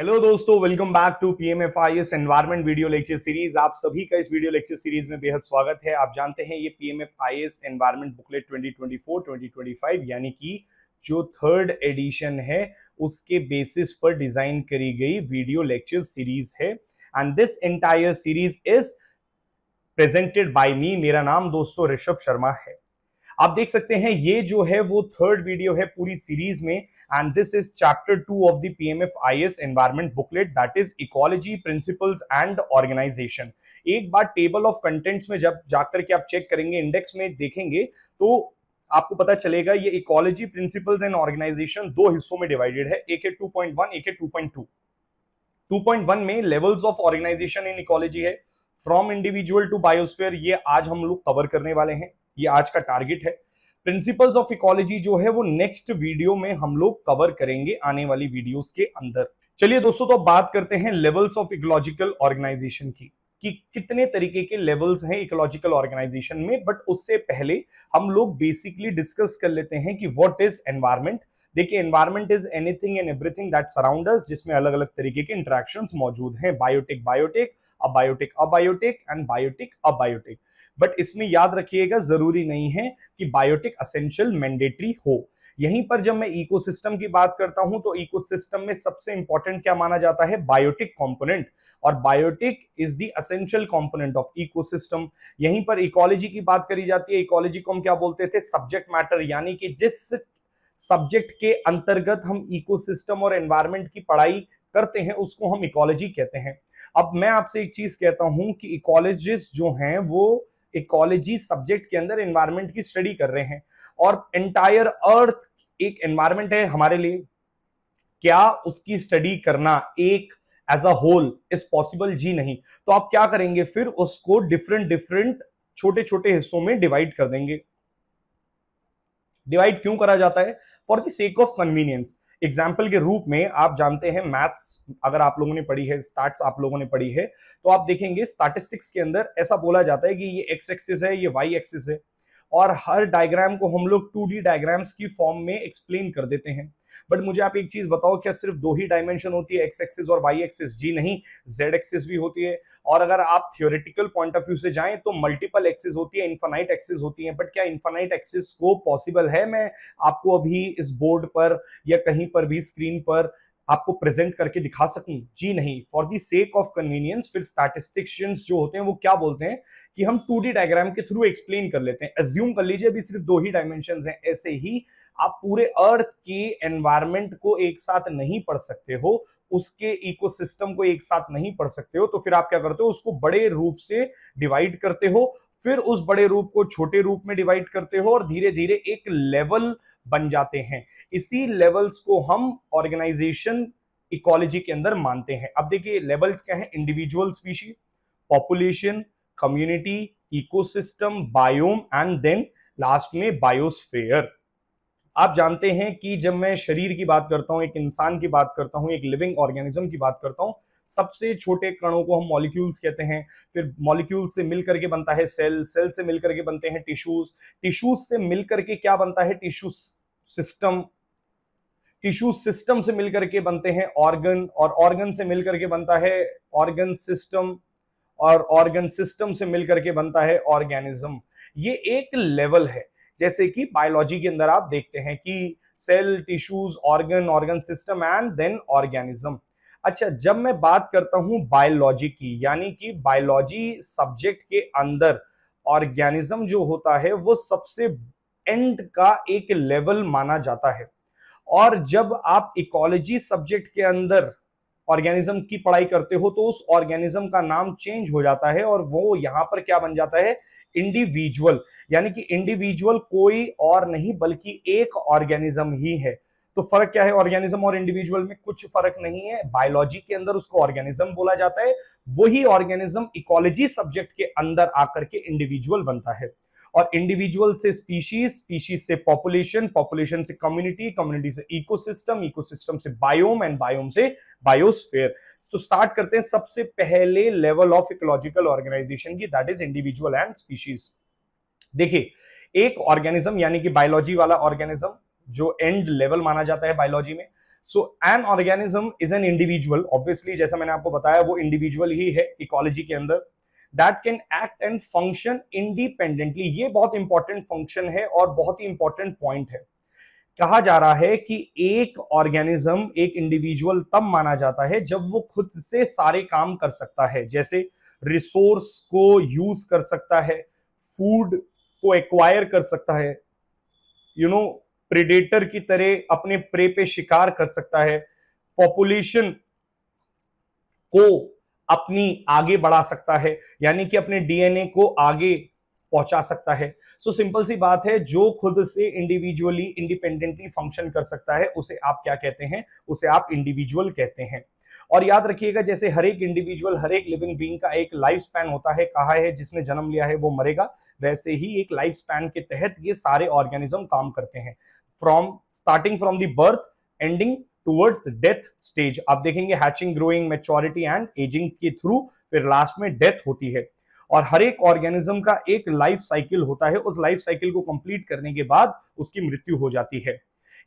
Hello दोस्तों welcome back to P M F I S environment video lecture series आप सभी का इस वीडियो लेक्चर सीरीज में बेहद स्वागत है आप जानते हैं ये P M F I S environment booklet 2024 2025 यानी कि जो थर्ड एडिशन है उसके बेसिस पर डिजाइन करी गई वीडियो लेक्चर सीरीज है and this entire series is presented by me मेरा नाम दोस्तों ऋषभ शर्मा है आप देख सकते हैं ये जो है वो थर्ड वीडियो है पूरी सीरीज में and this is chapter two of the P M F I S environment booklet that is ecology principles and organisation एक बार टेबल ऑफ कंटेंट्स में जब जाकर के आप चेक करेंगे इंडेक्स में देखेंगे तो आपको पता चलेगा ये इकोलॉजी प्रिंसिपल्स एंड ऑर्गेनाइजेशन दो हिस्सों में डिवाइडेड है एक है 2.1 एक है 2.2 2.1 में levels of organization in ecology है फ्रॉम इंडिविजुअल टू बायोस्फीयर ये आज हम लोग कवर करने वाले हैं ये आज का टारगेट है प्रिंसिपल्स ऑफ इकोलॉजी जो है वो नेक्स्ट वीडियो में हम लोग कवर करेंगे आने वाली वीडियोस के अंदर चलिए दोस्तों तो अब बात करते हैं लेवल्स ऑफ इकोलॉजिकल ऑर्गेनाइजेशन की कि कितने तरीके के लेवल्स हैं इकोलॉजिकल ऑर्गेनाइजेशन में बट उससे पहले हम लोग बेसिकली डिस्कस कर लेते हैं कि व्हाट इज एनवायरमेंट देखिए environment is anything and everything that surrounds जिसमें अलग अलग तरीके के इंट्रैक्शन मौजूद हैं biotic biotic abiotic abiotic and biotic abiotic but इसमें याद रखिएगा जरूरी नहीं है कि बायोटिक असेंशियल मैंडेटरी हो यहीं पर जब मैं इकोसिस्टम की बात करता हूं तो इकोसिस्टम में सबसे इंपॉर्टेंट क्या माना जाता है बायोटिक कंपोनेंट और biotic is the essential component of ecosystem यहीं पर इकोलॉजी की बात करी जाती है इकोलॉजी को हम क्या बोलते थे सब्जेक्ट मैटर यानी कि जिस सब्जेक्ट के अंतर्गत हम इकोसिस्टम और एनवायरमेंट की पढ़ाई करते हैं उसको हम इकोलॉजी कहते हैं अब मैं आपसे एक चीज कहता हूं कि इकोलॉजिस्ट जो हैं वो इकोलॉजी सब्जेक्ट के अंदर एनवायरमेंट की स्टडी कर रहे हैं और एंटायर अर्थ एक एनवायरमेंट है हमारे लिए क्या उसकी स्टडी करना एक as a whole is possible जी नहीं तो आप क्या करेंगे फिर उसको डिफरेंट डिफरेंट छोटे छोटे हिस्सों में डिवाइड कर देंगे डिवाइड क्यों करा जाता है for the sake of convenience example के रूप में आप जानते हैं मैथ्स अगर आप लोगों ने पढ़ी है स्टार्ट आप लोगों ने पढ़ी है तो आप देखेंगे स्टैटिस्टिक्स के अंदर ऐसा बोला जाता है कि ये एक्स एक्सिस है ये वाई एक्सिस है और हर डायग्राम को हम लोग टू डी डायग्राम्स की फॉर्म में एक्सप्लेन कर देते हैं बट मुझे आप एक चीज बताओ क्या सिर्फ दो ही डायमेंशन होती है एक्स एक्सिस और वाई एक्सिस जी नहीं जेड एक्सिस भी होती है और अगर आप थियोरिटिकल पॉइंट ऑफ व्यू से जाएं तो मल्टीपल एक्सिस होती है इन्फानाइट एक्सिस होती है बट क्या इन्फानाइट एक्सिस को पॉसिबल है मैं आपको अभी इस बोर्ड पर या कहीं पर भी स्क्रीन पर आपको प्रेजेंट करके दिखा सकूं जी नहीं for the sake of convenience फिर स्टैटिस्टिक्स जो होते हैं वो क्या बोलते हैं कि हम टू डी डायग्राम के थ्रू एक्सप्लेन कर लेते हैं एज्यूम कर लीजिए अभी सिर्फ दो ही डायमेंशन हैं ऐसे ही आप पूरे अर्थ के एनवायरमेंट को एक साथ नहीं पढ़ सकते हो उसके इकोसिस्टम को एक साथ नहीं पढ़ सकते हो तो फिर आप क्या करते हो उसको बड़े रूप से डिवाइड करते हो फिर उस बड़े रूप को छोटे रूप में डिवाइड करते हो और धीरे धीरे एक लेवल बन जाते हैं इसी लेवल्स को हम ऑर्गेनाइजेशन इकोलॉजी के अंदर मानते हैं अब देखिए लेवल्स क्या है individual species population community ecosystem biome and then last में बायोस्फेयर आप जानते हैं कि जब मैं शरीर की बात करता हूं एक इंसान की बात करता हूं एक लिविंग ऑर्गेनिज्म की बात करता हूं सबसे छोटे कणों को हम मॉलिक्यूल्स कहते हैं फिर मॉलिक्यूल से मिल करके बनता है सेल सेल से मिल करके बनते हैं टिश्यूज टिश्यूज से मिल करके क्या बनता है टिश्यू सिस्टम टिश्यू सिस्टम से मिलकर के बनते हैं ऑर्गन और ऑर्गन से मिलकर के बनता है ऑर्गन सिस्टम और ऑर्गन सिस्टम से मिलकर के बनता है ऑर्गेनिज्म ये एक लेवल है जैसे कि बायोलॉजी के अंदर आप देखते हैं कि cell tissues organ organ system and then organism अच्छा जब मैं बात करता हूं बायोलॉजी की यानी कि बायोलॉजी सब्जेक्ट के अंदर ऑर्गेनिज्म जो होता है वो सबसे एंड का एक लेवल माना जाता है और जब आप इकोलॉजी सब्जेक्ट के अंदर ऑर्गेनिज्म की पढ़ाई करते हो तो उस ऑर्गेनिज्म का नाम चेंज हो जाता है और वो यहां पर क्या बन जाता है इंडिविजुअल यानी कि इंडिविजुअल कोई और नहीं बल्कि एक ऑर्गेनिज्म ही है तो फर्क क्या है ऑर्गेनिज्म और इंडिविजुअल में कुछ फर्क नहीं है बायोलॉजी के अंदर उसको ऑर्गेनिज्म बोला जाता है वही ऑर्गेनिज्म इकोलॉजी सब्जेक्ट के अंदर आकर के इंडिविजुअल बनता है और इंडिविजुअल से स्पीशीज स्पीशीज से पॉपुलेशन पॉपुलेशन से कम्युनिटी कम्युनिटी से इकोसिस्टम इकोसिस्टम से बायोम एंड बायोम से बायोस्फेयर तो स्टार्ट करते हैं सबसे पहले लेवल ऑफ इकोलॉजिकल ऑर्गेनाइजेशन की that is individual and species देखिए एक ऑर्गेनिज्म यानी कि बायोलॉजी वाला ऑर्गेनिज्म जो एंड लेवल माना जाता है बायोलॉजी में so an organism is an individual obviously जैसा मैंने आपको बताया वो इंडिविजुअल ही है इकोलॉजी के अंदर that can act and function independently ये बहुत इंपॉर्टेंट फंक्शन है और बहुत ही इंपॉर्टेंट पॉइंट है कहा जा रहा है कि एक ऑर्गेनिज्म एक इंडिविजुअल तब माना जाता है जब वो खुद से सारे काम कर सकता है जैसे रिसोर्स को यूज कर सकता है फूड को एक्वायर कर सकता है you you know know, predator की तरह अपने प्रे पे शिकार कर सकता है पॉपुलेशन को अपनी आगे बढ़ा सकता है यानी कि अपने डीएनए को आगे पहुंचा सकता है सो so, सिंपल सी बात है जो खुद से इंडिविजुअली इंडिपेंडेंटली फंक्शन कर सकता है उसे आप क्या कहते हैं उसे आप इंडिविजुअल कहते हैं और याद रखिएगा जैसे हर एक इंडिविजुअल हर एक लिविंग बींग का एक लाइफ स्पैन होता है कहा है जिसने जन्म लिया है वो मरेगा वैसे ही एक लाइफ स्पैन के तहत ये सारे ऑर्गेनिज्म काम करते हैं from starting from the birth ending towards death stage आप देखेंगे hatching growing maturity and ageing के थ्रू फिर लास्ट में डेथ होती है और हर एक ऑर्गेनिज्म का एक लाइफ साइकिल होता है उस लाइफ साइकिल को कंप्लीट करने के बाद उसकी मृत्यु हो जाती है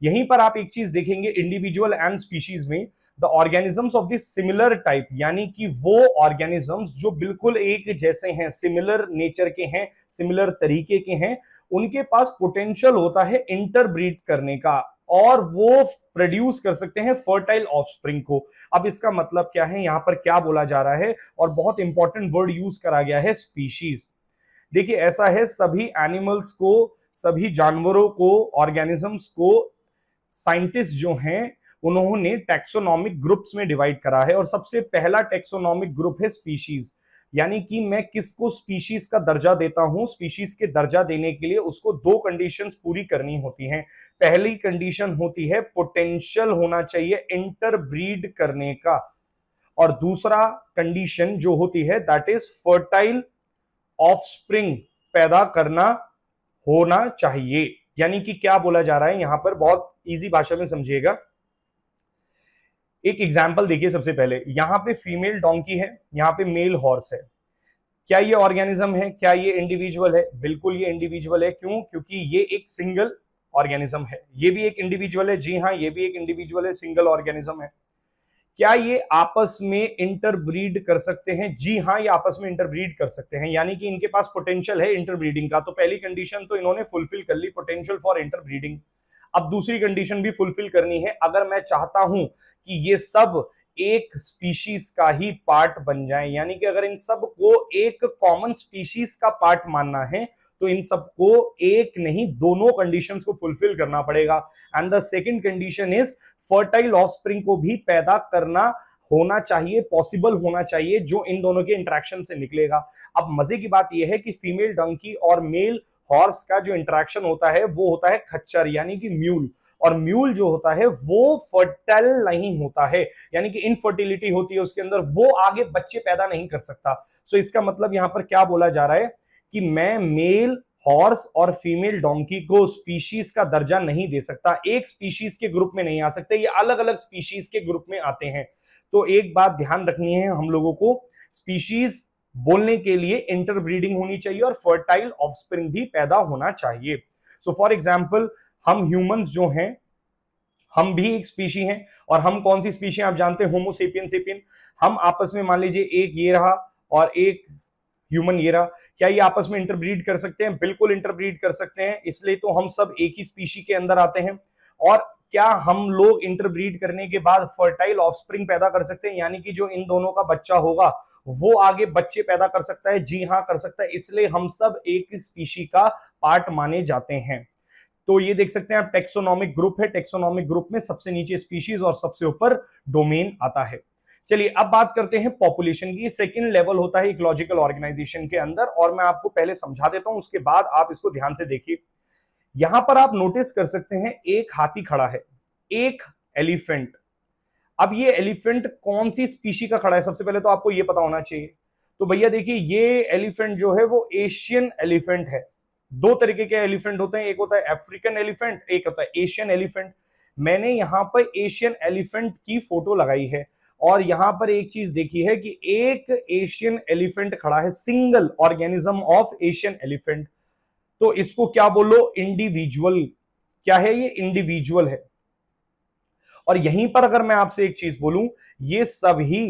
यहीं पर आप एक चीज देखेंगे इंडिविजुअल एंड स्पीशीज में the organisms of this similar type यानी कि वो ऑर्गेनिजम्स जो बिल्कुल एक जैसे हैं सिमिलर नेचर के हैं सिमिलर तरीके के हैं उनके पास पोटेंशियल होता है इंटरब्रीड करने का और वो प्रोड्यूस कर सकते हैं फर्टाइल ऑफस्प्रिंग को अब इसका मतलब क्या है यहां पर क्या बोला जा रहा है और बहुत इंपॉर्टेंट वर्ड यूज करा गया है स्पीशीज देखिए ऐसा है सभी एनिमल्स को सभी जानवरों को ऑर्गेनिजम्स को साइंटिस्ट जो हैं उन्होंने टैक्सोनॉमिक ग्रुप्स में डिवाइड करा है और सबसे पहला टैक्सोनॉमिक ग्रुप है स्पीशीज यानी कि मैं किसको स्पीशीज का दर्जा देता हूं स्पीशीज के दर्जा देने के लिए उसको दो कंडीशंस पूरी करनी होती हैं पहली कंडीशन होती है पोटेंशियल होना चाहिए इंटरब्रीड करने का और दूसरा कंडीशन जो होती है दैट इज फर्टाइल ऑफ पैदा करना होना चाहिए यानी कि क्या बोला जा रहा है यहां पर बहुत ईजी भाषा में समझिएगा एक एग्जाम्पल देखिए सबसे पहले यहाँ पे फीमेल डोंकी है यहाँ पे मेल हॉर्स है क्या ये ऑर्गेनिज्म है क्या ये इंडिविजुअल है बिल्कुल ये इंडिविजुअल है क्यों क्योंकि ये एक सिंगल ऑर्गेनिज्म है ये भी एक इंडिविजुअल है जी हाँ ये भी एक इंडिविजुअल है सिंगल ऑर्गेनिज्म है क्या ये आपस में इंटरब्रीड कर सकते हैं जी हाँ ये आपस में इंटरब्रीड कर सकते हैं यानी कि इनके पास पोटेंशियल है इंटरब्रीडिंग का तो पहली कंडीशन तो इन्होंने फुलफिल कर ली पोटेंशियल फॉर इंटरब्रीडिंग अब दूसरी कंडीशन भी फुलफिल करनी है अगर मैं चाहता हूं कि ये सब एक स्पीशीज का ही पार्ट बन जाए यानी कि अगर इन सब को एक कॉमन स्पीशीज का पार्ट मानना है तो इन सबको एक नहीं दोनों कंडीशन को फुलफिल करना पड़ेगा and the second condition is fertile of को भी पैदा करना होना चाहिए पॉसिबल होना चाहिए जो इन दोनों के इंट्रैक्शन से निकलेगा अब मजे की बात यह है कि फीमेल डंकी और मेल हॉर्स का जो इंट्रैक्शन होता है वो होता है खच्चर यानी कि म्यूल और म्यूल जो होता है वो फर्टाइल नहीं होता है यानी कि इनफर्टिलिटी होती है उसके अंदर वो आगे बच्चे पैदा नहीं कर सकता सो so इसका मतलब यहां पर क्या बोला जा रहा है कि मैं मेल हॉर्स और फीमेल डोंकी को स्पीशीज का दर्जा नहीं दे सकता एक स्पीशीज के ग्रुप में नहीं आ सकते ये अलग अलग स्पीशीज के ग्रुप में आते हैं तो एक बात ध्यान रखनी है हम लोगों को स्पीशीज बोलने के लिए इंटरब्रीडिंग होनी चाहिए और फर्टाइल ऑफस्प्रिंग भी पैदा होना चाहिए सो फॉर एग्जाम्पल हम ह्यूमंस जो हैं हम भी एक स्पीशी हैं और हम कौन सी स्पीशी आप जानते हैं होमोसेपियन सेपियन हम आपस में मान लीजिए एक ये रहा और एक ह्यूमन एरा क्या ये आपस में इंटरब्रीड कर सकते हैं बिल्कुल इंटरब्रीड कर सकते हैं इसलिए तो हम सब एक ही स्पीशी के अंदर आते हैं और क्या हम लोग इंटरब्रीड करने के बाद फर्टाइल ऑफस्प्रिंग पैदा कर सकते हैं यानी कि जो इन दोनों का बच्चा होगा वो आगे बच्चे पैदा कर सकता है जी हाँ कर सकता है इसलिए हम सब एक स्पीशी का पार्ट माने जाते हैं तो ये देख सकते हैं आप टेक्सोनॉमिक ग्रुप है टेक्सोनॉमिक ग्रुप में सबसे नीचे स्पीशीज और सबसे ऊपर डोमेन आता है चलिए अब बात करते हैं पॉपुलेशन की सेकेंड लेवल होता है इकोलॉजिकल ऑर्गेनाइजेशन के अंदर और मैं आपको पहले समझा देता हूं उसके बाद आप इसको ध्यान से देखिए यहां पर आप नोटिस कर सकते हैं एक हाथी खड़ा है एक एलिफेंट अब ये एलिफेंट कौन सी स्पीशी का खड़ा है सबसे पहले तो आपको ये पता होना चाहिए तो भैया देखिए ये एलिफेंट जो है वो एशियन एलिफेंट है दो तरीके के एलिफेंट होते हैं एक होता है अफ्रीकन एलिफेंट एक होता है एशियन एलिफेंट मैंने यहां पर एशियन एलिफेंट की फोटो लगाई है और यहां पर एक चीज देखी है कि एक एशियन एलिफेंट खड़ा है single organism of Asian elephant तो इसको क्या बोलो इंडिविजुअल क्या है ये इंडिविजुअल है और यहीं पर अगर मैं आपसे एक चीज बोलूं ये सभी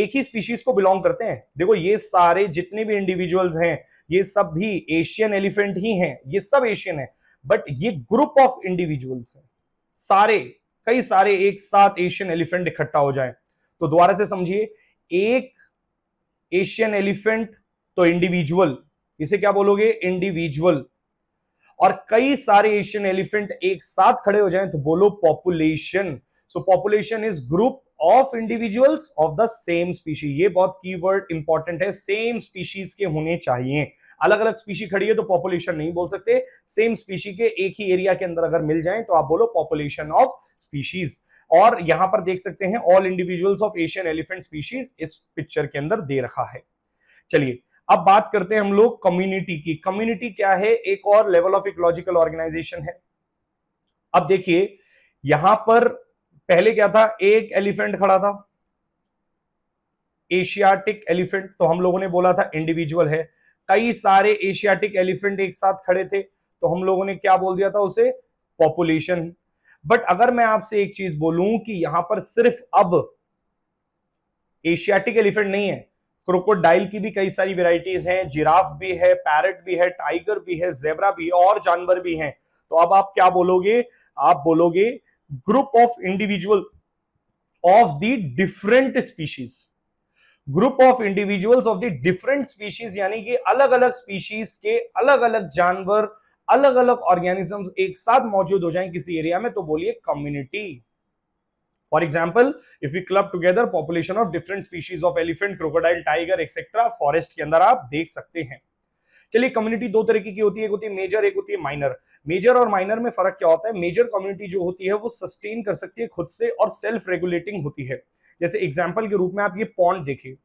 एक ही स्पीशीज को बिलोंग करते हैं देखो ये सारे जितने भी इंडिविजुअल्स हैं ये सब भी एशियन एलिफेंट ही हैं ये सब एशियन है बट ये ग्रुप ऑफ इंडिविजुअल्स हैं सारे कई सारे एक साथ एशियन एलिफेंट इकट्ठा हो जाए तो दोबारा से समझिए एक एशियन एलिफेंट तो इंडिविजुअल इसे क्या बोलोगे इंडिविजुअल और कई सारे एशियन एलिफेंट एक साथ खड़े हो जाएं तो बोलो population so population is group of individuals of the same species ये बहुत कीवर्ड इंपॉर्टेंट है सेम स्पीशीज के होने चाहिए अलग अलग स्पीशी खड़ी है तो पॉपुलेशन नहीं बोल सकते सेम स्पीशी के एक ही एरिया के अंदर अगर मिल जाए तो आप बोलो पॉपुलेशन ऑफ स्पीशीज और यहां पर देख सकते हैं all individuals of Asian elephant species इस पिक्चर के अंदर दे रखा है चलिए अब बात करते हैं हम लोग कम्युनिटी की कम्युनिटी क्या है एक और लेवल ऑफ इकोलॉजिकल ऑर्गेनाइजेशन है अब देखिए यहां पर पहले क्या था एक एलिफेंट खड़ा था एशियाटिक एलिफेंट तो हम लोगों ने बोला था इंडिविजुअल है कई सारे एशियाटिक एलिफेंट एक साथ खड़े थे तो हम लोगों ने क्या बोल दिया था उसे पॉपुलेशन बट अगर मैं आपसे एक चीज बोलूं कि यहां पर सिर्फ अब एशियाटिक एलिफेंट नहीं है क्रोकोडाइल की भी कई सारी वेराइटीज हैं जिराफ भी है पैरट भी है टाइगर भी है जेबरा भी है और जानवर भी हैं तो अब आप क्या बोलोगे आप बोलोगे group of individual of the different species group of individuals of the different species यानी कि अलग अलग स्पीशीज के अलग अलग जानवर अलग अलग ऑर्गेनिजम्स एक साथ मौजूद हो जाएं किसी एरिया में तो बोलिए community for example if you club together population of different species of elephant crocodile tiger etcetera forest के अंदर आप देख सकते हैं चलिए कम्युनिटी दो तरीके की होती है एक होती है मेजर एक होती है माइनर मेजर और माइनर में फर्क क्या होता है मेजर कम्युनिटी जो होती है वो सस्टेन कर सकती है खुद से और सेल्फ रेगुलेटिंग होती है जैसे एग्जाम्पल के रूप में आप ये पॉन्ड देखिए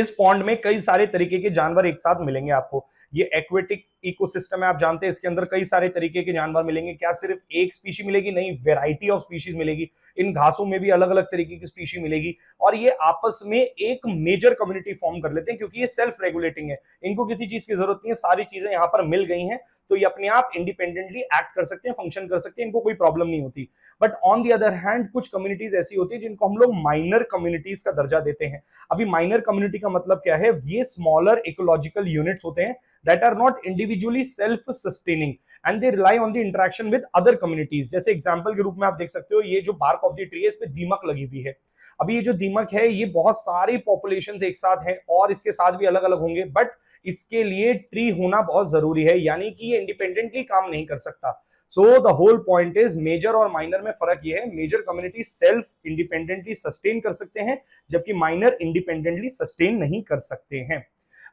इस पॉन्ड में कई सारे तरीके के जानवर एक साथ मिलेंगे आपको ये एक्वेटिक इकोसिस्टम है आप जानते हैं इसके अंदर कई सारे तरीके के जानवर मिलेंगे क्या सिर्फ एक स्पीशी मिलेगी नहीं वेराइटी ऑफ स्पीशीज मिलेगी इन घासों में भी अलग अलग तरीके की स्पीशी मिलेगी और ये आपस में एक मेजर कम्युनिटी फॉर्म कर लेते हैं क्योंकि ये सेल्फ रेगुलेटिंग है इनको किसी चीज की जरूरत नहीं है सारी चीजें यहाँ पर मिल गई है तो ये अपने आप इंडिपेंडेंटली एक्ट कर सकते हैं फंक्शन कर सकते हैं इनको कोई प्रॉब्लम नहीं होती but on the other hand कुछ कम्युनिटीज ऐसी होती है जिनको हम लोग माइनर कम्युनिटीज का दर्जा देते हैं अभी माइनर कम्युनिटी का मतलब क्या है ये स्मॉलर इकोलॉजिकल यूनिट्स होते हैं that are not individual individually self sustaining and they rely on the interaction with other communities जैसे एग्जाम्पल के रूप में आप देख सकते हो ये जो बार्क ऑफ the tree है इस पर दीमक लगी हुई है अभी ये जो दीमक है ये बहुत सारी पॉपुलेशन एक साथ हैं और इसके साथ भी अलग अलग होंगे बट इसके लिए ट्री होना बहुत जरूरी है यानी कि ये इंडिपेंडेंटली काम नहीं कर सकता so the whole point is major और माइनर में फर्क ये है major community self independently sustain कर सकते हैं जबकि माइनर इंडिपेंडेंटली सस्टेन नहीं कर सकते हैं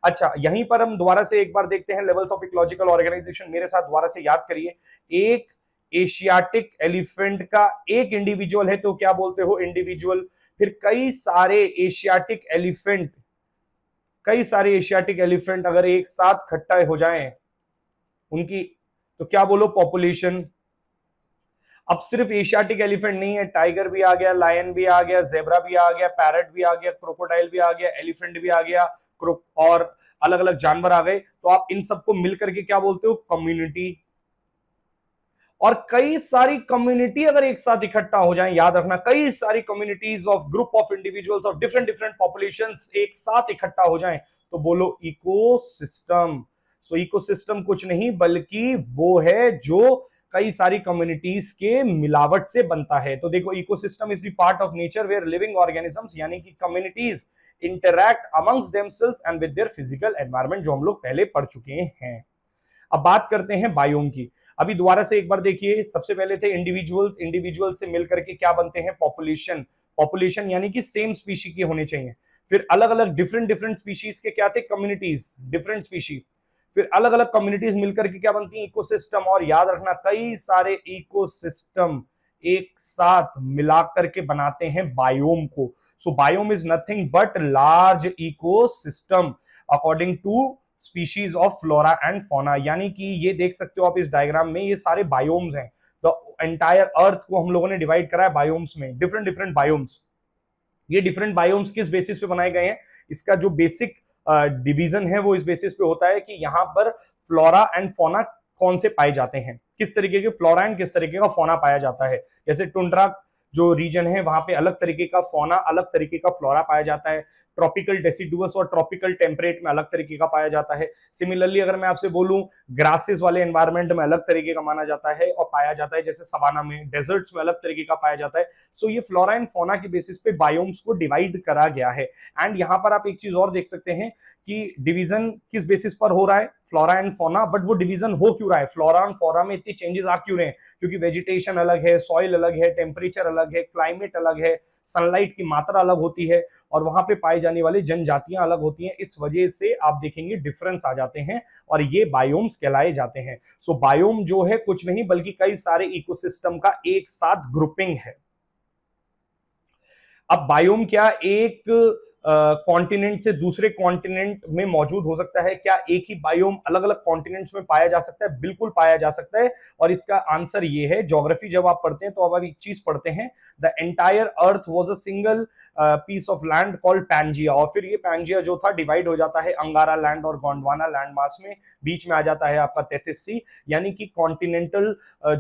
अच्छा यहीं पर हम दोबारा से एक बार देखते हैं लेवल्स ऑफ इकोलॉजिकल ऑर्गेनाइजेशन मेरे साथ दोबारा से याद करिए एक एशियाटिक एलिफेंट का एक इंडिविजुअल है तो क्या बोलते हो इंडिविजुअल फिर कई सारे एशियाटिक एलिफेंट कई सारे एशियाटिक एलिफेंट अगर एक साथ खट्टा हो जाए उनकी तो क्या बोलो पॉपुलेशन अब सिर्फ एशियाटिक एलिफेंट नहीं है टाइगर भी आ गया लायन भी आ गया जेबरा भी आ गया पैरट भी आ गया क्रोकोडाइल भी आ गया एलिफेंट भी आ गया और अलग अलग जानवर आ गए तो आप इन सबको मिलकर के क्या बोलते हो कम्युनिटी और कई सारी कम्युनिटी अगर एक साथ इकट्ठा हो जाए याद रखना कई सारी communities of group of individuals of different different population एक साथ इकट्ठा हो जाए तो बोलो इकोसिस्टम सो इकोसिस्टम कुछ नहीं बल्कि वो है जो कई सारी कम्युनिटीज के मिलावट से बनता है तो देखो ecosystem is part of nature where living organisms यानी कि communities interact amongst themselves and with their physical environment जो हम लोग पहले पढ़ चुके हैं अब बात करते हैं बायोम की अभी दोबारा से एक बार देखिए सबसे पहले थे इंडिविजुअल्स इंडिविजुअल से मिलकर के क्या बनते हैं पॉपुलेशन पॉपुलेशन यानी कि सेम स्पीशी के होने चाहिए फिर अलग अलग डिफरेंट डिफरेंट स्पीशीज के क्या थे कम्युनिटीज डिफरेंट स्पीशी फिर अलग अलग कम्युनिटीज मिलकर के क्या बनती है इकोसिस्टम और याद रखना कई सारे इकोसिस्टम एक साथ मिलाकर के बनाते हैं बायोम को so biome is nothing but large ecosystem according to species of flora and fauna यानी कि ये देख सकते हो आप इस डायग्राम में ये सारे बायोम्स हैं द एंटायर अर्थ को हम लोगों ने डिवाइड करा है बायोम्स में डिफरेंट डिफरेंट बायोम्स ये डिफरेंट बायोम्स किस बेसिस पे बनाए गए हैं इसका जो बेसिक डिवीजन है वो इस बेसिस पे होता है कि यहाँ पर फ्लोरा एंड फोना कौन से पाए जाते हैं किस तरीके के फ्लोरा एंड किस तरीके का फोना पाया जाता है जैसे टुंड्रा जो रीजन है वहां पे अलग तरीके का फोना अलग तरीके का फ्लोरा पाया जाता है ट्रॉपिकल डेसिडुअस और ट्रॉपिकल टेम्परेट में अलग तरीके का पाया जाता है सिमिलरली अगर मैं आपसे बोलूं ग्रासेस वाले एनवायरमेंट में अलग तरीके का माना जाता है और पाया जाता है जैसे सवाना में डेजर्ट्स में अलग तरीके का पाया जाता है सो so, ये फ्लोरा एंड फोना के बेसिस पे बायोम्स को डिवाइड करा गया है एंड यहाँ पर आप एक चीज और देख सकते हैं कि डिविजन किस बेसिस पर हो रहा है फ्लोरा एंड फोना बट वो डिवीजन हो क्यों रहा है फ्लोरा एंड फोरा में इतनी चेंजेस आ क्यों रहे हैं क्योंकि वेजिटेशन अलग है सॉइल अलग है टेम्परेचर अलग है क्लाइमेट अलग है सनलाइट की मात्रा अलग होती है और वहां पे पाए जाने वाली जनजातियां अलग होती हैं इस वजह से आप देखेंगे डिफरेंस आ जाते हैं और ये बायोम्स कहलाए जाते हैं सो so, बायोम जो है कुछ नहीं बल्कि कई सारे इकोसिस्टम का एक साथ ग्रुपिंग है अब बायोम क्या एक कॉन्टिनेंट से दूसरे कॉन्टिनेंट में मौजूद हो सकता है क्या एक ही बायोम अलग अलग कॉन्टिनेंट्स में पाया जा सकता है बिल्कुल पाया जा सकता है और इसका आंसर ये है जोग्राफी जब आप पढ़ते हैं तो अब आप एक चीज पढ़ते हैं the entire earth was a single piece of land called Pangaea और फिर ये पैंजिया जो था डिवाइड हो जाता है अंगारा लैंड और गोंडवाना लैंड मास में बीच में आ जाता है आपका तैतीस सी यानी कि कॉन्टिनेंटल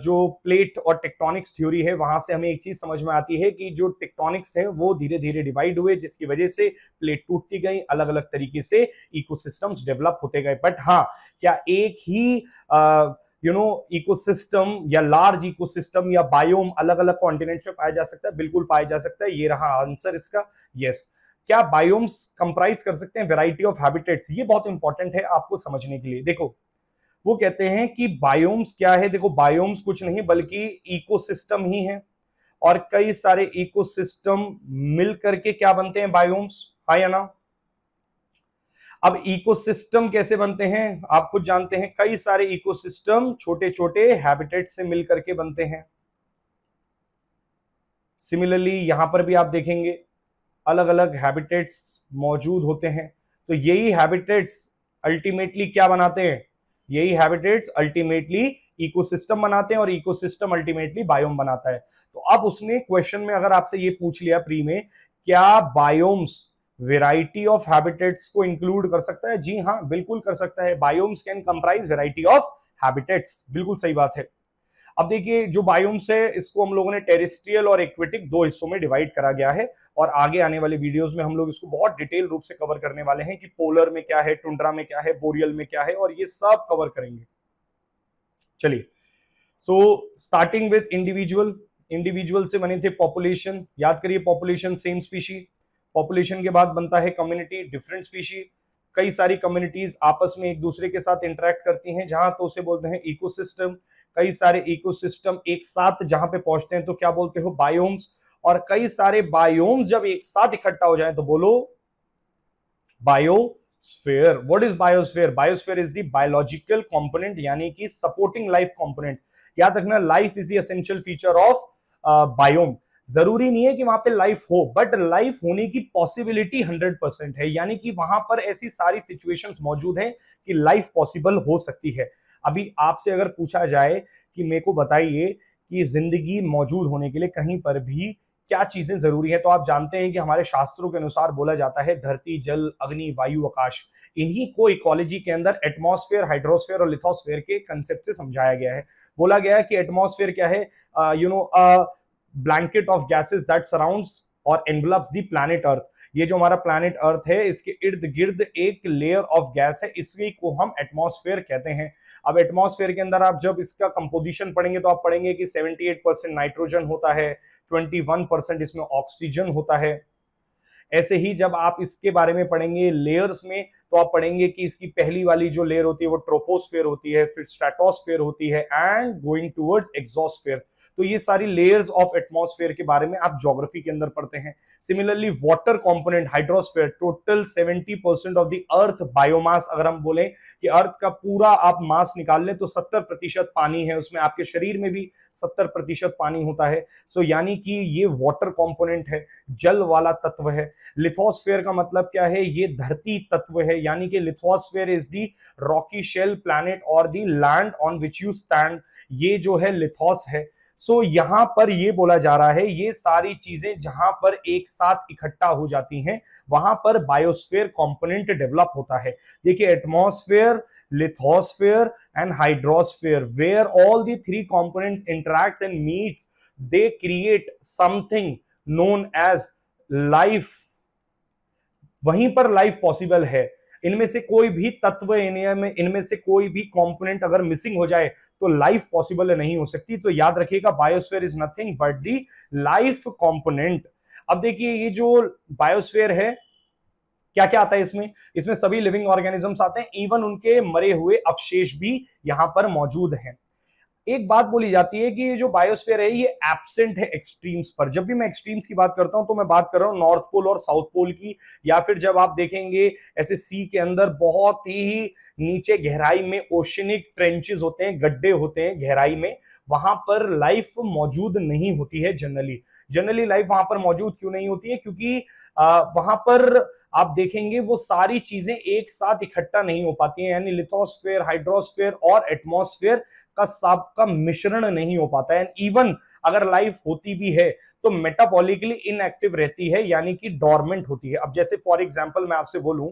जो प्लेट और टेक्टोनिक्स थ्योरी है वहां से हमें एक चीज समझ में आती है कि जो टेक्टोनिक्स है वो धीरे धीरे डिवाइड हुए जिसकी वजह से प्लेट टूटती गई अलग अलग तरीके से इकोसिस्टम्स डेवलप होते गए बट हाँ क्या एक ही आ, यू नो इकोसिस्टम या लार्ज इकोसिस्टम या बायोम अलग अलग कॉन्टिनेंट में पाया जा सकता है बिल्कुल पाया जा सकता है ये रहा आंसर इसका यस yes. क्या बायोम्स कंप्राइज कर सकते हैं वेराइटी ऑफ हैबिटेट्स ये बहुत इंपॉर्टेंट है आपको समझने के लिए देखो वो कहते हैं कि बायोम्स क्या है देखो बायोम्स कुछ नहीं बल्कि इकोसिस्टम ही है और कई सारे इकोसिस्टम मिल करके क्या बनते हैं बायोम्स हाँ या ना अब इकोसिस्टम कैसे बनते हैं आप खुद जानते हैं कई सारे इकोसिस्टम छोटे छोटे हैबिटेट से मिल करके बनते हैं सिमिलरली यहां पर भी आप देखेंगे अलग अलग हैबिटेट्स मौजूद होते हैं तो यही हैबिटेट्स अल्टीमेटली क्या बनाते हैं यही हैबिटेट्स अल्टीमेटली इकोसिस्टम बनाते हैं और इकोसिस्टम अल्टीमेटली बायोम बनाता है तो अब उसने क्वेश्चन में अगर आपसे ये पूछ लिया प्री में क्या बायोम्स वेराइटी ऑफ हैबिटेट्स को इंक्लूड कर सकता है जी हाँ बिल्कुल कर सकता है biomes can comprise variety of habitats बिल्कुल सही बात है अब देखिए जो बायोम्स है इसको हम लोगों ने टेरिस्ट्रियल और एक्वेटिक दो हिस्सों में डिवाइड करा गया है और आगे आने वाले वीडियोस में हम लोग इसको बहुत डिटेल रूप से कवर करने वाले हैं कि पोलर में क्या है टुंड्रा में क्या है बोरियल में क्या है और ये सब कवर करेंगे चलिए so starting with individual individual से बने थे पॉपुलेशन याद करिए पॉपुलेशन सेम स्पीशी पॉपुलेशन के बाद बनता है कम्युनिटी डिफरेंट स्पीशी कई सारी कम्युनिटीज आपस में एक दूसरे के साथ इंटरेक्ट करती हैं जहां तो उसे बोलते हैं इकोसिस्टम कई सारे इकोसिस्टम एक साथ जहां पे पहुंचते हैं तो क्या बोलते हो बायोम्स और कई सारे बायोम्स जब एक साथ इकट्ठा हो जाए तो बोलो biosphere what is biosphere biosphere is the biological component यानी कि सपोर्टिंग लाइफ कॉम्पोनेंट याद रखना life is the essential feature of biome uh, जरूरी नहीं है कि वहां पे लाइफ हो बट लाइफ होने की पॉसिबिलिटी 100 परसेंट है यानी कि वहां पर ऐसी सारी सिचुएशंस मौजूद हैं कि लाइफ पॉसिबल हो सकती है अभी आपसे अगर पूछा जाए कि मेरे को बताइए कि जिंदगी मौजूद होने के लिए कहीं पर भी क्या चीजें जरूरी है तो आप जानते हैं कि हमारे शास्त्रों के अनुसार बोला जाता है धरती जल अग्नि वायु आकाश इन्हीं को इकोलॉजी के अंदर एटमॉस्फेयर हाइड्रोस्फेयर और लिथोस्फेयर के कंसेप्ट से समझाया गया है बोला गया है कि एटमॉस्फेयर क्या है you know blanket of gases that surround और एनवलप्स दी प्लानट अर्थ ये जो हमारा प्लानट अर्थ है इसके इर्द गिर्द एक लेयर ऑफ गैस है इसी को हम एटमॉस्फेयर कहते हैं अब एटमॉस्फेयर के अंदर आप जब इसका कंपोजिशन पढ़ेंगे तो आप पढ़ेंगे कि 78 परसेंट नाइट्रोजन होता है 21 परसेंट इसमें ऑक्सीजन होता है ऐसे ही जब आप इसके बारे में पढ़ेंगे लेयर्स में तो आप पढ़ेंगे कि इसकी पहली वाली जो लेयर होती है वो ट्रोपोस्फेयर होती है फिर स्ट्रेटोस्फेयर होती है एंड गोइंग टूवर्ड्स एग्जॉस्फेयर तो ये सारी लेयर्स ऑफ एटमोस्फेयर के बारे में आप ज्योग्राफी के अंदर पढ़ते हैं similarly water component hydrosphere total seventy percent of the earth biomass अगर हम बोले कि अर्थ का पूरा आप मास निकाल लें तो सत्तर प्रतिशत पानी है उसमें आपके शरीर में भी सत्तर प्रतिशत पानी होता है सो so, यानी कि ये वॉटर कॉम्पोनेंट है जल वाला तत्व है लिथोस्फेयर का मतलब क्या है ये धरती तत्व है है यानी कि lithosphere is the rocky shell planet और the land on which you stand ये जो है लिथोस है सो so, यहां पर ये बोला जा रहा है ये सारी चीजें जहां पर एक साथ इकट्ठा हो जाती हैं वहां पर बायोस्फेयर कंपोनेंट डेवलप होता है देखिए atmosphere lithosphere and hydrosphere where all the three components interact and meets they create something known as life वहीं पर लाइफ पॉसिबल है इनमें से कोई भी तत्व इनमें इनमें से कोई भी कॉम्पोनेंट अगर मिसिंग हो जाए तो लाइफ पॉसिबल नहीं हो सकती तो याद रखिएगा biosphere is nothing but the life component अब देखिए ये जो बायोस्फेयर है क्या क्या आता है इसमें इसमें सभी लिविंग ऑर्गेनिजम्स आते हैं इवन उनके मरे हुए अवशेष भी यहां पर मौजूद हैं एक बात बोली जाती है कि ये जो बायोस्फेयर है ये एबसेंट है एक्सट्रीम्स पर जब भी मैं एक्सट्रीम्स की बात करता हूं तो मैं बात कर रहा हूं नॉर्थ पोल और साउथ पोल की या फिर जब आप देखेंगे ऐसे सी के अंदर बहुत ही नीचे गहराई में ओशनिक ट्रेंचेस होते हैं गड्ढे होते हैं गहराई में वहां पर लाइफ मौजूद नहीं होती है जनरली जनरली लाइफ वहां पर मौजूद क्यों नहीं होती है क्योंकि आ, वहां पर आप देखेंगे वो सारी चीजें एक साथ इकट्ठा नहीं हो पाती हैं यानी लिथोस्फेयर हाइड्रोस्फेयर और एटमोस्फेयर का का मिश्रण नहीं हो पाता है इवन अगर लाइफ होती भी है तो मेटाबॉलिकली इनएक्टिव रहती है यानी कि डॉर्मेंट होती है अब जैसे फॉर एग्जाम्पल मैं आपसे बोलूं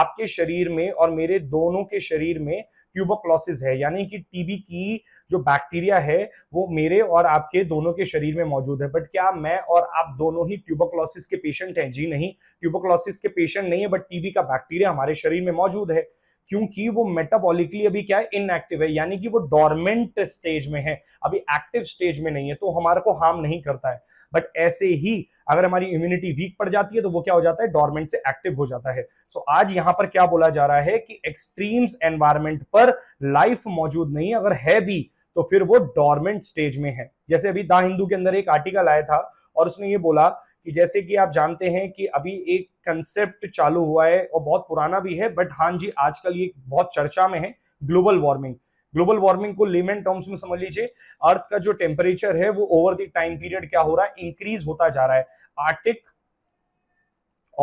आपके शरीर में और मेरे दोनों के शरीर में ट्यूबोक्लोसिस है यानी कि टीबी की जो बैक्टीरिया है वो मेरे और आपके दोनों के शरीर में मौजूद है बट क्या मैं और आप दोनों ही ट्यूबोक्लोसिस के पेशेंट हैं जी नहीं ट्यूबोक्लोसिस के पेशेंट नहीं है बट टीबी का बैक्टीरिया हमारे शरीर में मौजूद है क्योंकि वो मेटाबॉलिकली अभी क्या है इनएक्टिव है यानी कि वो डॉर्मेंट स्टेज में है अभी एक्टिव स्टेज में नहीं है तो हमारे को हार्म नहीं करता है बट ऐसे ही अगर हमारी इम्यूनिटी वीक पड़ जाती है तो वो क्या हो जाता है डॉर्मेंट से एक्टिव हो जाता है सो so, आज यहां पर क्या बोला जा रहा है कि एक्सट्रीम्स एनवायरमेंट पर लाइफ मौजूद नहीं अगर है भी तो फिर वो डॉर्मेंट स्टेज में है जैसे अभी द हिंदू के अंदर एक आर्टिकल आया था और उसने ये बोला कि जैसे कि आप जानते हैं कि अभी एक कंसेप्ट चालू हुआ है और बहुत पुराना भी है बट हाँ जी आजकल ये बहुत चर्चा में है ग्लोबल वार्मिंग ग्लोबल वार्मिंग को लेमेन टर्म्स में समझ लीजिए अर्थ का जो टेम्परेचर है वो ओवर द टाइम पीरियड क्या हो रहा है इंक्रीज होता जा रहा है आर्टिक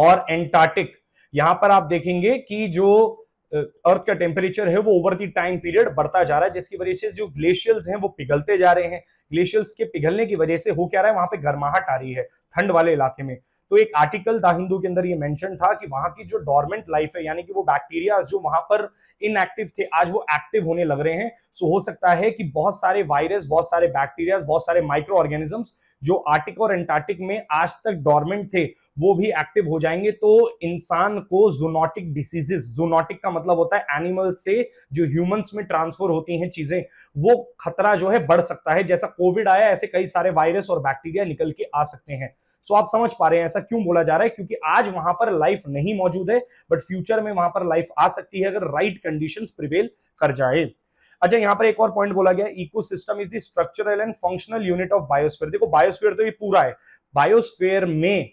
और एंटार्टिक यहां पर आप देखेंगे कि जो अर्थ का टेम्परेचर है वो ओवर दी टाइम पीरियड बढ़ता जा रहा है जिसकी वजह से जो ग्लेशियर्स हैं वो पिघलते जा रहे हैं ग्लेशियर्स के पिघलने की वजह से हो क्या रहा है वहां पे गर्माहट आ रही है ठंड वाले इलाके में तो एक आर्टिकल द हिंदू के अंदर ये मेंशन था कि वहां की जो डॉर्मेंट लाइफ है यानी कि वो बैक्टीरिया जो वहां पर इनएक्टिव थे आज वो एक्टिव होने लग रहे हैं सो हो सकता है कि बहुत सारे वायरस बहुत सारे बैक्टीरिया बहुत सारे माइक्रो ऑर्गेनिजम्स जो आर्टिक और एंटार्टिक में आज तक डॉर्मेंट थे वो भी एक्टिव हो जाएंगे तो इंसान को जोनोटिक डिसीजेस जोनोटिक का मतलब होता है एनिमल से जो ह्यूमंस में ट्रांसफर होती हैं चीजें वो खतरा जो है बढ़ सकता है जैसा कोविड आया ऐसे कई सारे वायरस और बैक्टीरिया निकल के आ सकते हैं सो तो आप समझ पा रहे हैं ऐसा क्यों बोला जा रहा है क्योंकि आज वहां पर लाइफ नहीं मौजूद है बट फ्यूचर में वहां पर लाइफ आ सकती है अगर राइट कंडीशन प्रिवेल कर जाए अच्छा यहाँ पर एक और पॉइंट बोला गया ecosystem is the structural and functional unit of biosphere देखो बायोस्फेयर तो ये पूरा है बायोस्फेयर में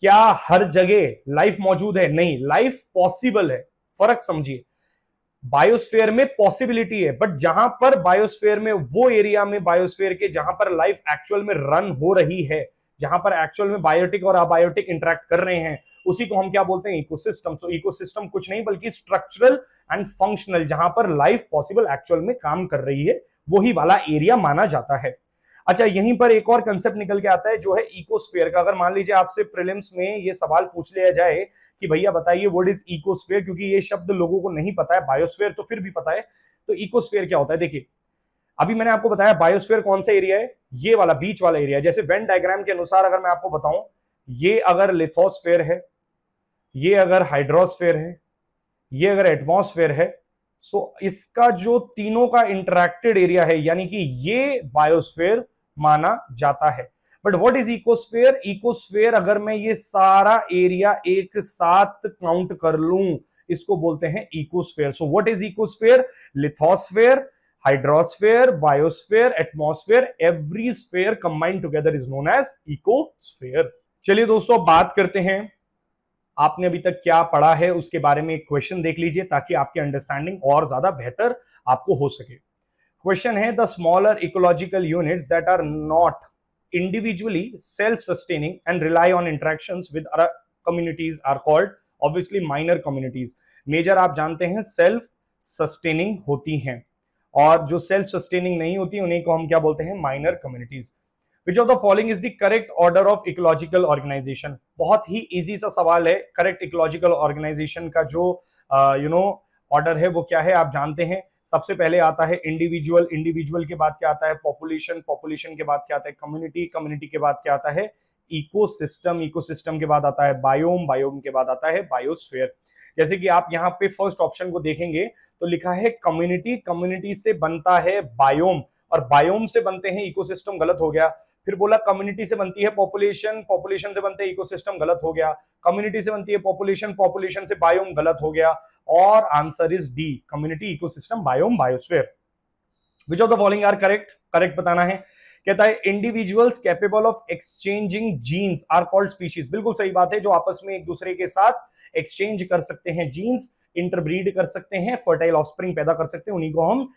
क्या हर जगह लाइफ मौजूद है नहीं लाइफ पॉसिबल है फर्क समझिए बायोस्फेयर में पॉसिबिलिटी है बट जहां पर बायोस्फेयर में वो एरिया में बायोस्फेयर के जहां पर लाइफ एक्चुअल में रन हो रही है जहां पर एक्चुअल में बायोटिक और अबायोटिक इंटरेक्ट कर रहे हैं उसी को हम क्या बोलते हैं इकोसिस्टम सो इकोसिस्टम कुछ नहीं बल्कि स्ट्रक्चरल एंड फंक्शनल जहां पर लाइफ पॉसिबल एक्चुअल में काम कर रही है वही वाला एरिया माना जाता है अच्छा यहीं पर एक और कंसेप्ट निकल के आता है जो है इकोस्फेयर का अगर मान लीजिए आपसे प्रिलिम्स में ये सवाल पूछ लिया जाए कि भैया बताइए व्हाट इज इकोस्फेयर क्योंकि ये शब्द लोगों को नहीं पता है बायोस्फेयर तो फिर भी पता है तो इकोस्फेयर क्या होता है देखिए अभी मैंने आपको बताया बायोस्फेयर कौन सा एरिया है ये वाला बीच वाला एरिया जैसे वेन डायग्राम के अनुसार अगर मैं आपको बताऊं ये अगर लिथोस्फेयर है ये अगर हाइड्रोस्फेयर है ये अगर एटमोस्फेयर है सो इसका जो तीनों का इंटरेक्टेड एरिया है यानी कि ये बायोस्फेयर माना जाता है but what is ecosphere ecosphere अगर मैं ये सारा एरिया एक साथ काउंट कर लू इसको बोलते हैं ecosphere so what is ecosphere lithosphere hydrosphere biosphere atmosphere every sphere combined together is known as ecosphere. चलिए दोस्तों बात करते हैं आपने अभी तक क्या पढ़ा है उसके बारे में एक क्वेश्चन देख लीजिए ताकि आपकी अंडरस्टैंडिंग और ज्यादा बेहतर आपको हो सके क्वेश्चन है the smaller ecological units that are not individually self sustaining and rely on interaction with communities are called obviously minor communities major आप जानते हैं सेल्फ सस्टेनिंग होती हैं और जो सेल्फ सस्टेनिंग नहीं होती उन्हीं को हम क्या बोलते हैं minor communities which of the following is the correct order of ecological organisation बहुत ही इजी सा सवाल है करेक्ट इकोलॉजिकल ऑर्गेनाइजेशन का जो यू नो ऑर्डर है वो क्या है आप जानते हैं सबसे पहले आता है इंडिविजुअल इंडिविजुअल के बाद क्या आता है पॉपुलेशन पॉपुलेशन के बाद क्या आता है कम्युनिटी कम्युनिटी के बाद क्या आता है इकोसिस्टम इकोसिस्टम के बाद आता है बायोम बायोम के बाद आता है बायोस्फेयर जैसे कि आप यहाँ पे फर्स्ट ऑप्शन को देखेंगे तो लिखा है कम्युनिटी कम्युनिटी से बनता है बायोम और बायोम से बनते हैं इकोसिस्टम गलत हो गया फिर बोला कम्युनिटी से बनती है पॉपुलेशन पॉपुलेशन से बनते हैं इकोसिस्टम गलत हो गया कम्युनिटी से बनती है पॉपुलेशन पॉपुलेशन से बायोम गलत हो गया और answer is D community ecosystem biome biosphere which of the following are correct correct बताना है कहता है individuals capable of exchanging genes are called species बिल्कुल सही बात है जो आपस में एक दूसरे के साथ एक्सचेंज कर सकते हैं जीन्स इंटरब्रीड कर सकते हैं फर्टाइल ऑफस्प्रिंग पैदा कर सकते हैं उन्हीं को हम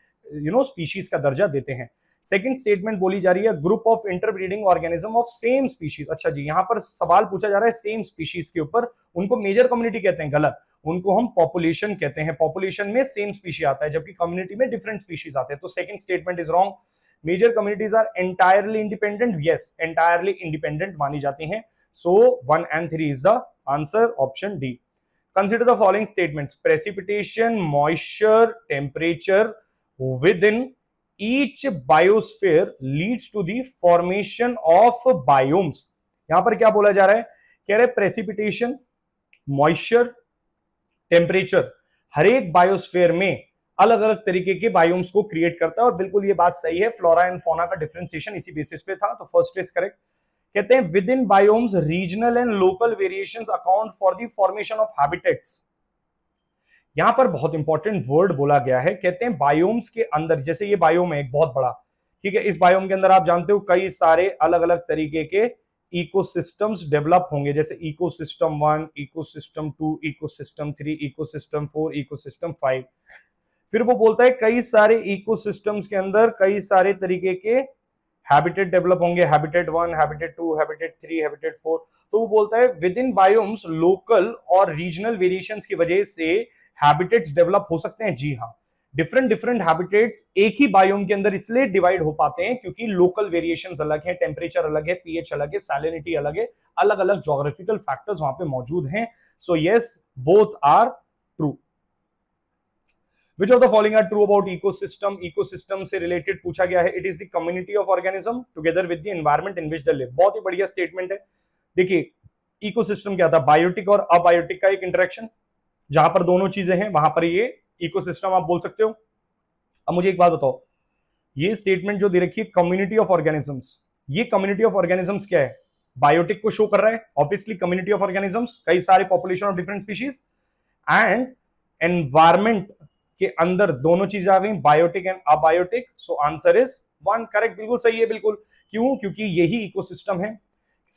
यू नो स्पीशीज का दर्जा देते हैं सेकेंड स्टेटमेंट बोली जा रही है group of interbreeding organism of same species अच्छा जी यहाँ पर सवाल पूछा जा रहा है सेम स्पीशीज के ऊपर उनको मेजर कम्युनिटी कहते हैं गलत उनको हम पॉपुलेशन कहते हैं पॉपुलेशन में सेम स्पीशी आता है जबकि कम्युनिटी में डिफरेंट स्पीशीज आते हैं तो second statement is wrong major communities are entirely independent yes entirely independent मानी जाती हैं so one and three is the answer option D consider the following statement precipitation moisture temperature within each biosphere leads to the formation of biomes यहां पर क्या बोला जा रहा है कह रहे प्रेसिपिटेशन मॉइस्चर टेम्परेचर हर एक बायोस्फेयर में अलग अलग तरीके के बायोम्स को क्रिएट करता है और बिल्कुल ये बात सही है फ्लोरा एंड फोना का डिफ्रेंसिएशन इसी बेसिस पे था तो फर्स्ट प्लेस करेक्ट कहते हैं within biomes regional and local variation account for the formation of habitats यहां पर बहुत इंपॉर्टेंट वर्ड बोला गया है कहते हैं बायोम्स के अंदर जैसे ये बायोम है एक बहुत बड़ा ठीक है इस बायोम के अंदर आप जानते हो कई सारे अलग अलग तरीके के इकोसिस्टम्स डेवलप होंगे जैसे ecosystem one ecosystem two ecosystem three ecosystem four ecosystem five फिर वो बोलता है कई सारे इकोसिस्टम्स के अंदर कई सारे तरीके के हैबिटेट डेवलप होंगे habitat one habitat two habitat three habitat four तो वो बोलता है विद इन बायोम्स लोकल और रीजनल वेरिएशंस की वजह से हैबिटेट्स डेवलप हो सकते हैं जी हाँ डिफरेंट डिफरेंट हैबिटेट्स एक ही बायोम के अंदर इसलिए डिवाइड हो पाते हैं क्योंकि लोकल वेरिएशन अलग है टेम्परेचर अलग है पीएच अलग है सैलिनिटी अलग है अलग अलग जोग्राफिकल फैक्टर्स वहां पे मौजूद हैं so yes both are which of the following are true about ecosystem ecosystem से रिलेटेड पूछा गया है it is the community of organism together with the environment in which the live बहुत ही बढ़िया स्टेटमेंट है देखिए इकोसिस्टम क्या था बायोटिक और अबायोटिक का एक इंटरेक्शन जहां पर दोनों चीजें हैं वहां पर ये इकोसिस्टम आप बोल सकते हो अब मुझे एक बात बताओ ये स्टेटमेंट जो दे रखी है कम्युनिटी ऑफ ऑर्गेनिजम्स ये कम्युनिटी ऑफ ऑर्गेनिजम्स क्या है बायोटिक को शो कर रहा है ऑब्वियसली कम्युनिटी ऑफ ऑर्गेनिजम्स कई सारे population of different species and environment के अंदर दोनों चीजें आ गई biotic and abiotic so answer is one correct बिल्कुल सही है बिल्कुल क्यों क्योंकि यही इकोसिस्टम है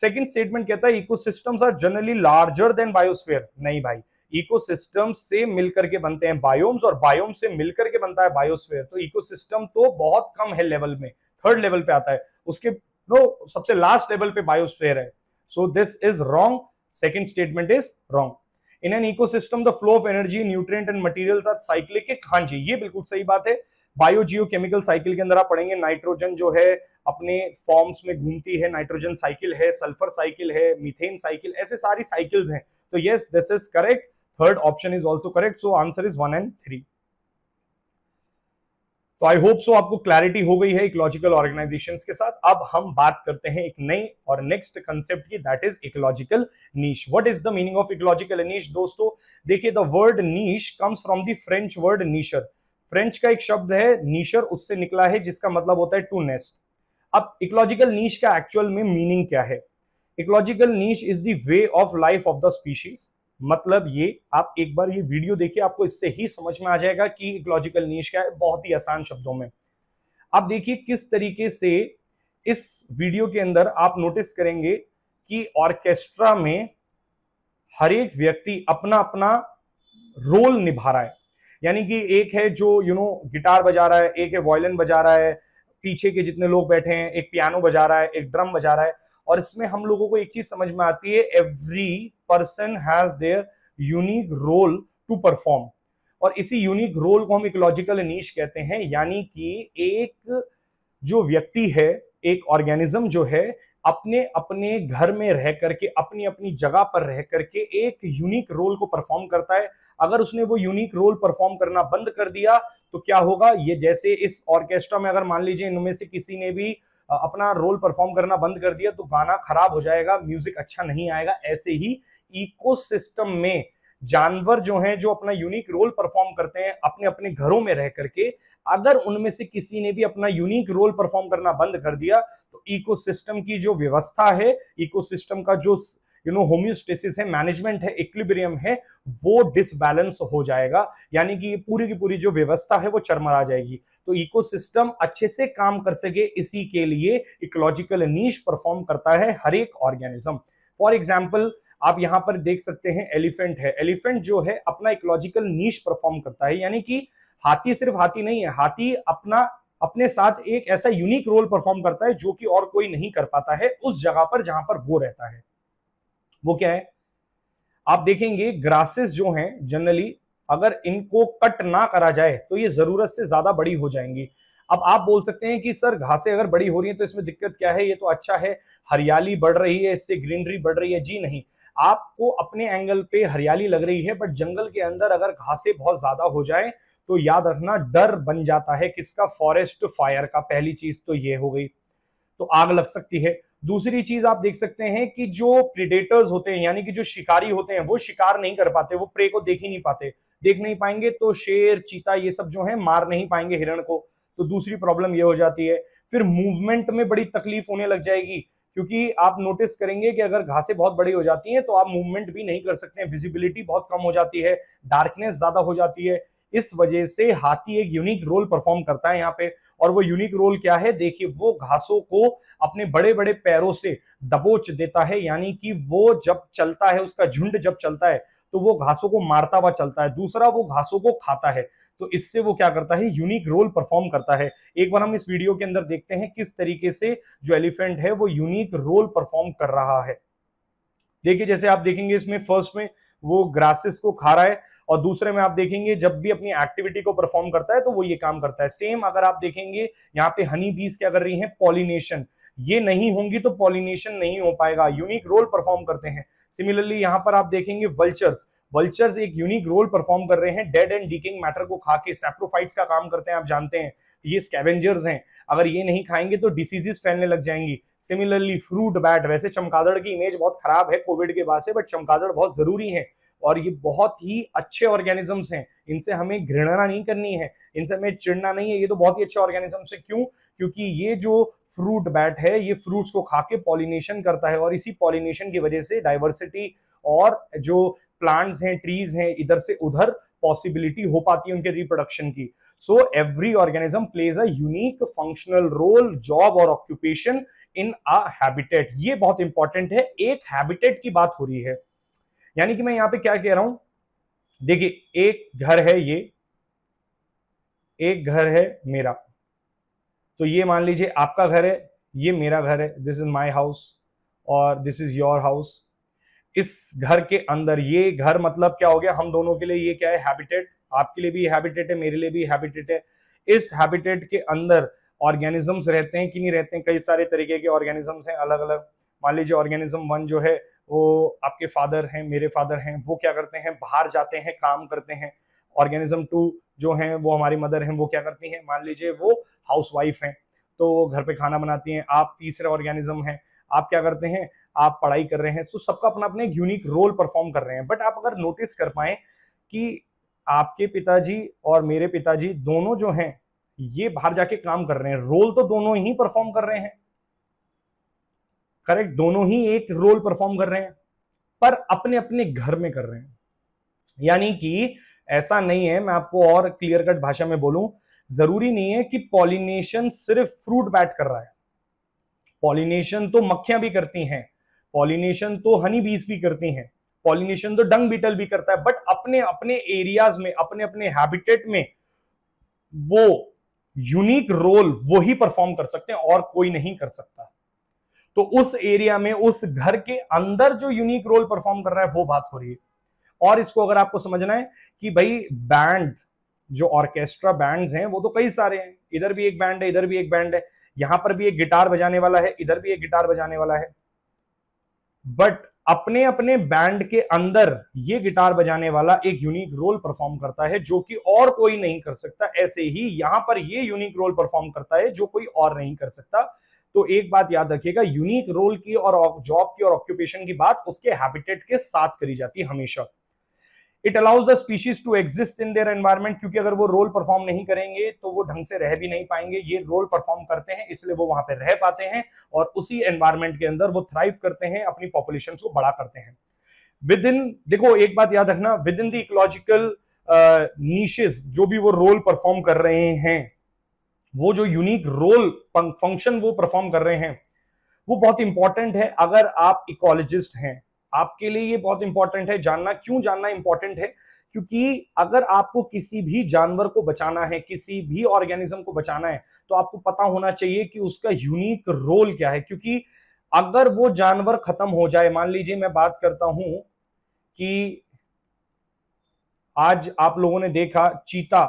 सेकंड स्टेटमेंट कहता है ecosystems are generally larger than biosphere नहीं भाई इकोसिस्टम से मिलकर के बनते हैं बायोम्स और बायोम से मिलकर के बनता है बायोस्फेयर तो इकोसिस्टम तो बहुत कम है लेवल में थर्ड लेवल पे आता है उसके नो सबसे लास्ट लेवल पे बायोस्फेयर है so this is wrong second statement is wrong in an ecosystem the flow of energy nutrient and materials are cyclic हाँ जी ये बिल्कुल सही बात है बायोजियोकेमिकल साइकिल के अंदर आप पढ़ेंगे नाइट्रोजन जो है अपने फॉर्म्स में घूमती है नाइट्रोजन साइकिल है सल्फर साइकिल है मिथेन साइकिल ऐसे सारी साइकिल्स हैं तो yes this is correct third option is also correct so answer is one and three तो आई होप सो आपको क्लैरिटी हो गई है इकोलॉजिकल ऑर्गेनाइजेशन के साथ अब हम बात करते हैं एक नई और नेक्स्ट कंसेप्ट की that is ecological niche what is the meaning of ecological niche दोस्तों देखिए the word niche comes from the French word nicher French का एक शब्द है नीशर उससे निकला है जिसका मतलब होता है टू नेस्ट अब इकोलॉजिकल नीश का एक्चुअल में मीनिंग क्या है ecological niche is the way of life of the species मतलब ये आप एक बार ये वीडियो देखिए आपको इससे ही समझ में आ जाएगा कि इकोलॉजिकल नीश क्या है बहुत ही आसान शब्दों में आप देखिए किस तरीके से इस वीडियो के अंदर आप नोटिस करेंगे कि ऑर्केस्ट्रा में हर एक व्यक्ति अपना अपना रोल निभा रहा है यानी कि एक है जो यू नो गिटार बजा रहा है एक है वॉयलिन बजा रहा है पीछे के जितने लोग बैठे हैं एक पियानो बजा रहा है एक ड्रम बजा रहा है और इसमें हम लोगों को एक चीज समझ में आती है every person has their unique role to perform और इसी यूनिक रोल को हम इकोलॉजिकल नीश कहते हैं यानी कि एक जो व्यक्ति है एक ऑर्गेनिज्म जो है अपने अपने घर में रह करके अपनी अपनी जगह पर रह करके एक यूनिक रोल को परफॉर्म करता है अगर उसने वो यूनिक रोल परफॉर्म करना बंद कर दिया तो क्या होगा ये जैसे इस ऑर्केस्ट्रा में अगर मान लीजिए इनमें से किसी ने भी अपना रोल परफॉर्म करना बंद कर दिया तो गाना खराब हो जाएगा म्यूजिक अच्छा नहीं आएगा ऐसे ही इकोसिस्टम में जानवर जो हैं जो अपना यूनिक रोल परफॉर्म करते हैं अपने अपने घरों में रह करके अगर उनमें से किसी ने भी अपना यूनिक रोल परफॉर्म करना बंद कर दिया तो इकोसिस्टम की जो व्यवस्था है इकोसिस्टम का जो यू नो होम्योस्टेसिस है मैनेजमेंट है इक्लिब्रियम है वो डिसबैलेंस हो जाएगा यानी कि पूरी की पूरी जो व्यवस्था है वो चरमरा जाएगी तो इकोसिस्टम अच्छे से काम कर सके इसी के लिए इकोलॉजिकल नीच परफॉर्म करता है हर एक ऑर्गेनिज्म फॉर एग्जाम्पल आप यहाँ पर देख सकते हैं एलिफेंट है एलिफेंट जो है अपना इकोलॉजिकल नीच परफॉर्म करता है यानी कि हाथी सिर्फ हाथी नहीं है हाथी अपना अपने साथ एक ऐसा यूनिक रोल परफॉर्म करता है जो कि और कोई नहीं कर पाता है उस जगह पर जहां पर वो रहता है वो क्या है आप देखेंगे ग्रासेस जो हैं जनरली अगर इनको कट ना करा जाए तो ये जरूरत से ज्यादा बड़ी हो जाएंगी अब आप बोल सकते हैं कि सर घासें अगर बड़ी हो रही हैं तो इसमें दिक्कत क्या है ये तो अच्छा है हरियाली बढ़ रही है इससे ग्रीनरी बढ़ रही है जी नहीं आपको अपने एंगल पे हरियाली लग रही है बट जंगल के अंदर अगर घासें बहुत ज्यादा हो जाए तो याद रखना डर बन जाता है किसका फॉरेस्ट फायर का पहली चीज तो ये हो गई तो आग लग सकती है दूसरी चीज आप देख सकते हैं कि जो प्रिडेटर्स होते हैं यानी कि जो शिकारी होते हैं वो शिकार नहीं कर पाते वो प्रे को देख ही नहीं पाते देख नहीं पाएंगे तो शेर चीता ये सब जो है मार नहीं पाएंगे हिरण को तो दूसरी प्रॉब्लम ये हो जाती है फिर मूवमेंट में बड़ी तकलीफ होने लग जाएगी क्योंकि आप नोटिस करेंगे कि अगर घासें बहुत बड़ी हो जाती हैं तो आप मूवमेंट भी नहीं कर सकते हैं विजिबिलिटी बहुत कम हो जाती है डार्कनेस ज्यादा हो जाती है इस वजह से हाथी एक यूनिक रोल परफॉर्म करता है यहाँ पे और वो यूनिक रोल क्या है देखिए वो घासों को अपने बड़े बड़े पैरों से दबोच देता है यानी कि वो जब चलता है उसका झुंड जब चलता है तो वो घासों को मारता हुआ चलता है दूसरा वो घासों को खाता है तो इससे वो क्या करता है यूनिक रोल परफॉर्म करता है एक बार हम इस वीडियो के अंदर देखते हैं किस तरीके से जो एलिफेंट है वो यूनिक रोल परफॉर्म कर रहा है देखिए जैसे आप देखेंगे इसमें फर्स्ट में वो ग्रासेस को खा रहा है और दूसरे में आप देखेंगे जब भी अपनी एक्टिविटी को परफॉर्म करता है तो वो ये काम करता है सेम अगर आप देखेंगे यहाँ पे हनी बीज क्या कर रही है पॉलिनेशन ये नहीं होंगी तो पॉलिनेशन नहीं हो पाएगा यूनिक रोल परफॉर्म करते हैं सिमिलरली यहाँ पर आप देखेंगे वल्चर्स वल्चर्स एक यूनिक रोल परफॉर्म कर रहे हैं डेड एंड डीकिंग मैटर को खा के सेप्रोफाइट्स का काम करते हैं आप जानते हैं ये स्कैवेंजर्स हैं अगर ये नहीं खाएंगे तो डिसीजेस फैलने लग जाएंगी सिमिलरली फ्रूट बैट वैसे चमकादड़ की इमेज बहुत खराब है कोविड के बाद से बट चमकादड़ बहुत जरूरी है और ये बहुत ही अच्छे ऑर्गेनिजम्स हैं इनसे हमें घृणना नहीं करनी है इनसे हमें चिड़ना नहीं है ये तो बहुत ही अच्छे ऑर्गेनिजम्स हैं क्यों क्योंकि ये जो फ्रूट बैट है ये फ्रूट्स को खा के पॉलिनेशन करता है और इसी पॉलिनेशन की वजह से डाइवर्सिटी और जो प्लांट्स हैं ट्रीज हैं इधर से उधर पॉसिबिलिटी हो पाती है उनके रिप्रोडक्शन की so every organism plays a unique functional role job और ऑक्यूपेशन इन अ हैबिटेट ये बहुत इंपॉर्टेंट है एक हैबिटेट की बात हो रही है यानी कि मैं यहां पे क्या कह रहा हूं देखिए एक घर है ये एक घर है मेरा तो ये मान लीजिए आपका घर है ये मेरा घर है दिस इज माय हाउस और दिस इज योर हाउस इस घर के अंदर ये घर मतलब क्या हो गया हम दोनों के लिए ये क्या है हैबिटेट आपके लिए भी हैबिटेट है मेरे लिए भी हैबिटेट है इस हैबिटेट के अंदर ऑर्गेनिजम्स रहते हैं कि नहीं रहते हैं कई सारे तरीके के ऑर्गेनिजम्स हैं अलग अलग मान लीजिए ऑर्गेनिज्म वन जो है वो आपके फादर हैं मेरे फादर हैं वो क्या करते हैं बाहर जाते हैं काम करते हैं ऑर्गेनिज्म टू जो हैं वो हमारी मदर हैं वो क्या करती हैं मान लीजिए वो हाउस वाइफ हैं तो घर पे खाना बनाती हैं आप तीसरे ऑर्गेनिज्म हैं आप क्या करते हैं आप पढ़ाई कर रहे हैं तो सबका अपना अपने यूनिक रोल परफॉर्म कर रहे हैं बट आप अगर नोटिस कर पाए कि आपके पिताजी और मेरे पिताजी दोनों जो हैं ये बाहर जाके काम कर रहे हैं रोल तो दोनों ही परफॉर्म कर रहे हैं करेक्ट दोनों ही एक रोल परफॉर्म कर रहे हैं पर अपने अपने घर में कर रहे हैं यानी कि ऐसा नहीं है मैं आपको और क्लियर कट भाषा में बोलूं जरूरी नहीं है कि पॉलिनेशन सिर्फ फ्रूट बैट कर रहा है पॉलिनेशन तो मक्खियां भी करती हैं पॉलिनेशन तो हनी बीज भी करती हैं पॉलिनेशन तो डंग बीटल भी करता है बट अपने अपने एरियाज में अपने अपने हैबिटेट में वो यूनिक रोल वो ही परफॉर्म कर सकते हैं और कोई नहीं कर सकता तो उस एरिया में उस घर के अंदर जो यूनिक रोल परफॉर्म कर रहा है वो बात हो रही है और इसको अगर आपको समझना है कि भाई बैंड जो ऑर्केस्ट्रा बैंड्स हैं वो तो कई सारे हैं इधर भी एक बैंड है इधर भी एक बैंड है यहां पर भी एक गिटार बजाने वाला है इधर भी एक गिटार बजाने वाला है बट अपने अपने बैंड के अंदर ये गिटार बजाने वाला एक यूनिक रोल परफॉर्म करता है जो कि और कोई नहीं कर सकता ऐसे ही यहां पर ये यूनिक रोल परफॉर्म करता है जो कोई और नहीं कर सकता तो एक बात याद रखिएगा यूनिक रोल की और जॉब की और ऑक्यूपेशन की बात उसके हैबिटेट के साथ करी जाती है हमेशा it allows the species to exist in their environment क्योंकि अगर वो रोल परफॉर्म नहीं करेंगे तो वो ढंग से रह भी नहीं पाएंगे ये रोल परफॉर्म करते हैं इसलिए वो वहां पर रह पाते हैं और उसी एनवायरमेंट के अंदर वो थ्राइव करते हैं अपनी पॉपुलेशन को बड़ा करते हैं विद इन देखो एक बात याद रखना within the ecological niches जो भी वो रोल परफॉर्म कर रहे हैं वो जो यूनिक रोल फंक्शन वो परफॉर्म कर रहे हैं वो बहुत इंपॉर्टेंट है अगर आप इकोलॉजिस्ट हैं आपके लिए ये बहुत इंपॉर्टेंट है जानना क्यों जानना इंपॉर्टेंट है क्योंकि अगर आपको किसी भी जानवर को बचाना है किसी भी ऑर्गेनिज्म को बचाना है तो आपको पता होना चाहिए कि उसका यूनिक रोल क्या है क्योंकि अगर वो जानवर खत्म हो जाए मान लीजिए मैं बात करता हूं कि आज आप लोगों ने देखा चीता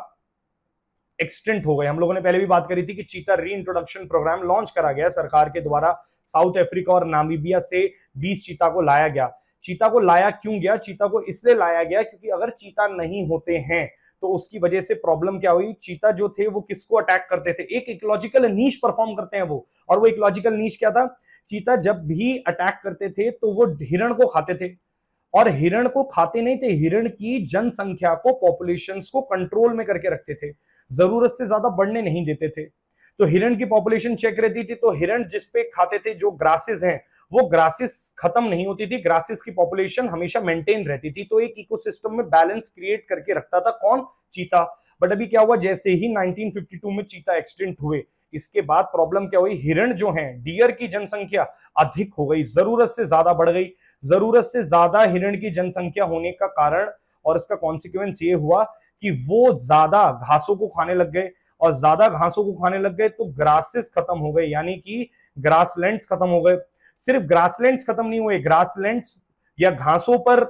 एक्सटेंट हो गए हम लोगों ने पहले भी बात करी थी कि चीता री इंट्रोडक्शन प्रोग्राम लॉन्च करा गया सरकार के द्वारा साउथ अफ्रीका और नामीबिया से 20 चीता को लाया गया चीता को लाया क्यों गया चीता को इसलिए लाया गया क्योंकि अगर चीता नहीं होते हैं तो उसकी वजह से प्रॉब्लम क्या हुई चीता जो थे वो किसको अटैक करते थे एक इकोलॉजिकल नीच परफॉर्म करते हैं वो और वो इकोलॉजिकल नीच क्या था चीता जब भी अटैक करते थे तो वो हिरण को खाते थे और हिरण को खाते नहीं थे हिरण की जनसंख्या को पॉपुलेशन को कंट्रोल में करके रखते थे जरूरत से ज्यादा बढ़ने नहीं देते थे तो हिरण की पॉपुलेशन चेक रहती थी तो हिरण जिसपे खाते थे जो ग्रासेस हैं वो ग्रासेस खत्म नहीं होती थी ग्रासेस की पॉपुलेशन हमेशा मेंटेन रहती थी तो एक इकोसिस्टम में बैलेंस क्रिएट करके रखता था कौन चीता बट अभी क्या हुआ जैसे ही 1952 में चीता एक्सटेंट हुए इसके बाद प्रॉब्लम क्या हुई हिरण जो है डियर की जनसंख्या अधिक हो गई जरूरत से ज्यादा बढ़ गई जरूरत से ज्यादा हिरण की जनसंख्या होने का कारण और इसका कॉन्सिक्वेंस ये हुआ कि वो ज्यादा घासों को खाने लग गए और ज्यादा घासों को खाने लग गए तो ग्रासेस खत्म हो गए यानी कि ग्रासलैंड्स खत्म हो गए सिर्फ ग्रासलैंड्स खत्म नहीं हुए ग्रासलैंड्स या घासों पर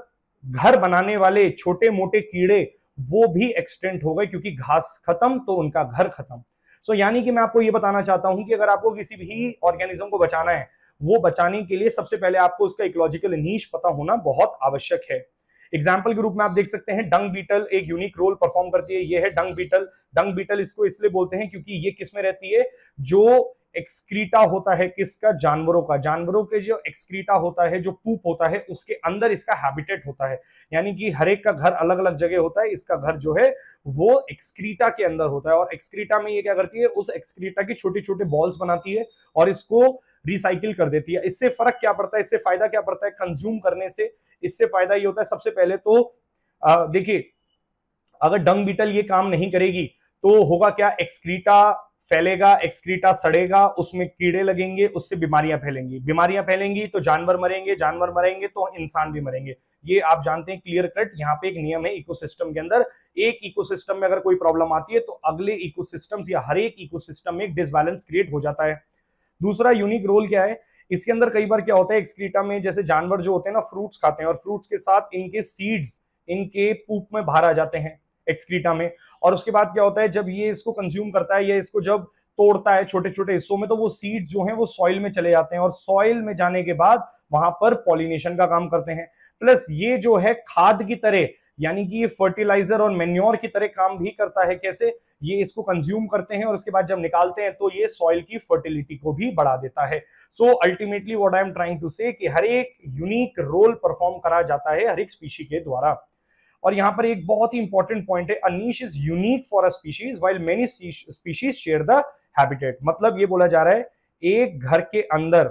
घर बनाने वाले छोटे मोटे कीड़े वो भी एक्सटेंट हो गए क्योंकि घास खत्म तो उनका घर खत्म सो so, यानी कि मैं आपको ये बताना चाहता हूं कि अगर आपको किसी भी ऑर्गेनिज्म को बचाना है वो बचाने के लिए सबसे पहले आपको उसका इकोलॉजिकल नीच पता होना बहुत आवश्यक है एग्जाम्पल के रूप में आप देख सकते हैं डंग बीटल एक यूनिक रोल परफॉर्म करती है ये है डंग बीटल डंग बीटल इसको इसलिए बोलते हैं क्योंकि ये किसमें रहती है जो एक्सक्रीटा होता है किसका जानवरों का जानवरों के जो एक्सक्रीटा होता है जो पूप होता है उसके अंदर इसका हैबिटेट होता है यानी कि हर एक का घर अलग अलग जगह होता है इसका घर जो है वो एक्सक्रीटा के अंदर होता है और एक्सक्रीटा में ये क्या करती है उस एक्सक्रीटा की छोटी छोटे बॉल्स बनाती है और इसको रिसाइकिल कर देती है इससे फर्क क्या पड़ता है इससे फायदा क्या पड़ता है कंज्यूम करने से इससे फायदा ये होता है सबसे पहले तो देखिए अगर डंग बीटल ये काम नहीं करेगी तो होगा क्या एक्सक्रीटा फैलेगा एक्सक्रीटा सड़ेगा उसमें कीड़े लगेंगे उससे बीमारियां फैलेंगी बीमारियां फैलेंगी तो जानवर मरेंगे जानवर मरेंगे तो इंसान भी मरेंगे ये आप जानते हैं क्लियर कट यहाँ पे एक नियम है इकोसिस्टम के अंदर एक इकोसिस्टम में अगर कोई प्रॉब्लम आती है तो अगले इकोसिस्टम्स या हर एक इकोसिस्टम में एक डिसबैलेंस क्रिएट हो जाता है दूसरा यूनिक रोल क्या है इसके अंदर कई बार क्या होता है एक्सक्रीटा में जैसे जानवर जो होते हैं ना फ्रूट्स खाते हैं और फ्रूट्स के साथ इनके सीड्स इनके पूप में बाहर आ जाते हैं एक्सक्रीटा में और उसके बाद क्या होता है जब ये इसको कंज्यूम करता है या इसको जब तोड़ता है छोटे छोटे हिस्सों में तो वो सीड जो है वो सॉइल में चले जाते हैं और सॉइल में जाने के बाद वहां पर पॉलिनेशन का काम करते हैं प्लस ये जो है खाद की तरह यानी कि ये फर्टिलाइजर और मेन्योर की तरह काम भी करता है कैसे ये इसको कंज्यूम करते हैं और उसके बाद जब निकालते हैं तो ये सॉइल की फर्टिलिटी को भी बढ़ा देता है so ultimately what I am trying to say कि हर एक यूनिक रोल परफॉर्म करा जाता है हर एक स्पीशी के द्वारा और यहां पर एक बहुत ही इंपॉर्टेंट पॉइंट है a niche is unique for a species while many species share the habitat मतलब ये बोला जा रहा है एक घर के अंदर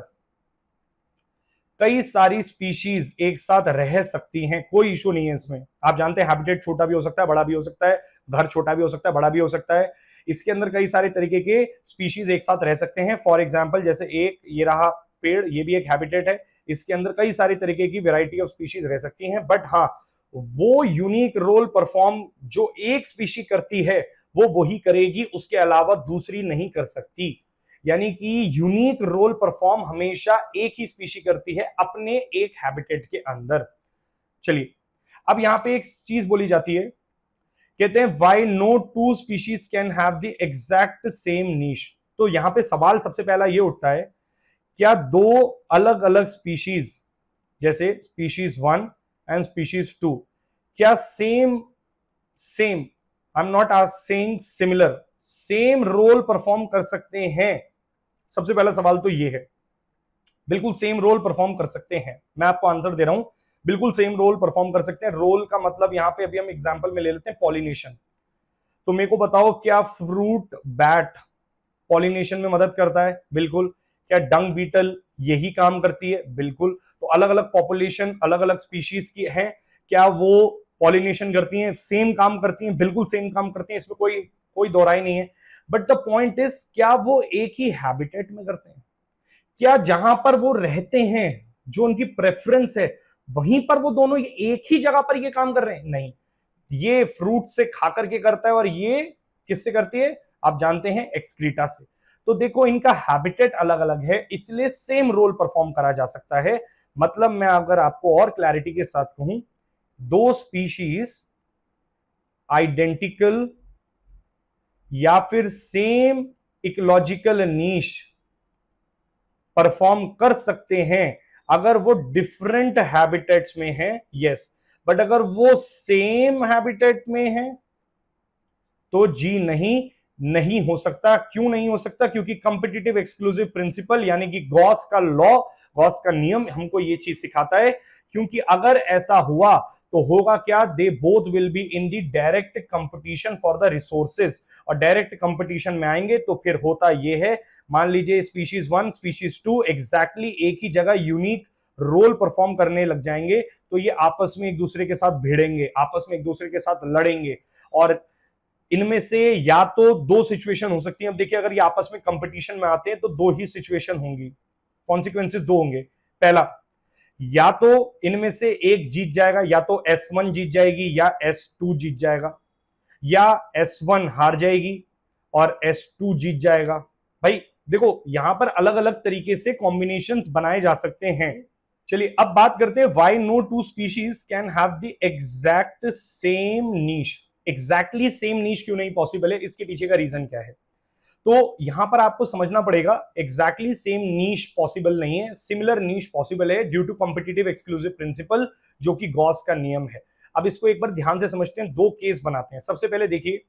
कई सारी स्पीशीज एक साथ रह सकती हैं कोई इशू नहीं है इसमें आप जानते हैं हैबिटेट छोटा भी हो सकता है बड़ा भी हो सकता है घर छोटा भी हो सकता है बड़ा भी हो सकता है इसके अंदर कई सारे तरीके के स्पीशीज एक साथ रह सकते हैं फॉर एग्जाम्पल जैसे एक ये रहा पेड़ ये भी एक हैबिटेट है इसके अंदर कई सारे तरीके की वेराइटी ऑफ स्पीशीज रह सकती है बट हाँ वो यूनिक रोल परफॉर्म जो एक स्पीशी करती है वो वही करेगी उसके अलावा दूसरी नहीं कर सकती यानी कि यूनिक रोल परफॉर्म हमेशा एक ही स्पीशी करती है अपने एक हैबिटेट के अंदर चलिए अब यहां पे एक चीज बोली जाती है कहते हैं why no two species can have the exact same niche तो यहां पे सवाल सबसे पहला ये उठता है क्या दो अलग अलग स्पीशीज जैसे species one and species two क्या same same I am not आज saying similar same role perform कर सकते हैं सबसे पहला सवाल तो ये है बिल्कुल सेम रोल परफॉर्म कर सकते हैं मैं आपको आंसर दे रहा हूं बिल्कुल सेम रोल परफॉर्म कर सकते हैं रोल का मतलब यहां पे अभी हम एग्जांपल में ले लेते हैं पॉलिनेशन तो मेरे को बताओ क्या फ्रूट बैट पॉलिनेशन में मदद करता है बिल्कुल क्या डंग बीटल यही काम करती है बिल्कुल तो अलग अलग पॉपुलेशन अलग अलग स्पीशीज की है क्या वो पॉलिनेशन करती हैं सेम काम करती हैं बिल्कुल सेम काम करती हैं इसमें कोई कोई दोहराई नहीं है बट द पॉइंट इज क्या वो एक ही हैबिटेट में करते हैं क्या जहां पर वो रहते हैं जो उनकी प्रेफरेंस है वहीं पर वो दोनों एक ही जगह पर ये काम कर रहे हैं नहीं ये फ्रूट से खा करके करता है और ये किससे करती है आप जानते हैं एक्सक्रीटा से तो देखो इनका हैबिटेट अलग अलग है इसलिए सेम रोल परफॉर्म करा जा सकता है मतलब मैं अगर आपको और क्लैरिटी के साथ कहूं दो स्पीशीज आइडेंटिकल या फिर सेम इकोलॉजिकल नीश परफॉर्म कर सकते हैं अगर वो डिफरेंट हैबिटेट्स में है यस बट अगर वो सेम हैबिटेट में है तो जी नहीं नहीं हो सकता क्यों नहीं हो सकता क्योंकि कंपिटेटिव एक्सक्लूसिव प्रिंसिपल यानी कि गॉस का लॉ गॉस का नियम हमको ये चीज सिखाता है क्योंकि अगर ऐसा हुआ तो होगा क्या they both will be in the direct competition for the resources और डायरेक्ट कंपटीशन में आएंगे तो फिर होता यह है मान लीजिए species one species two exactly एक ही जगह यूनिक रोल परफॉर्म करने लग जाएंगे तो ये आपस में एक दूसरे के साथ भिड़ेंगे आपस में एक दूसरे के साथ लड़ेंगे और इनमें से या तो दो सिचुएशन हो सकती है अब देखिए अगर ये आपस में कंपटीशन में आते हैं तो दो ही सिचुएशन होंगी कॉन्सिक्वेंसिस दो होंगे पहला या तो इनमें से एक जीत जाएगा या तो S1 जीत जाएगी या S2 जीत जाएगा या S1 हार जाएगी और S2 जीत जाएगा भाई देखो यहां पर अलग अलग तरीके से कॉम्बिनेशन बनाए जा सकते हैं चलिए अब बात करते हैं why no two species can have the exact same niche exactly same niche क्यों नहीं पॉसिबल है इसके पीछे का रीजन क्या है तो यहां पर आपको समझना पड़ेगा एग्जैक्टली सेम नीच पॉसिबल नहीं है सिमिलर नीच पॉसिबल है due to competitive exclusive principle जो कि गॉस का नियम है अब इसको एक बार ध्यान से समझते हैं दो केस बनाते हैं सबसे पहले देखिए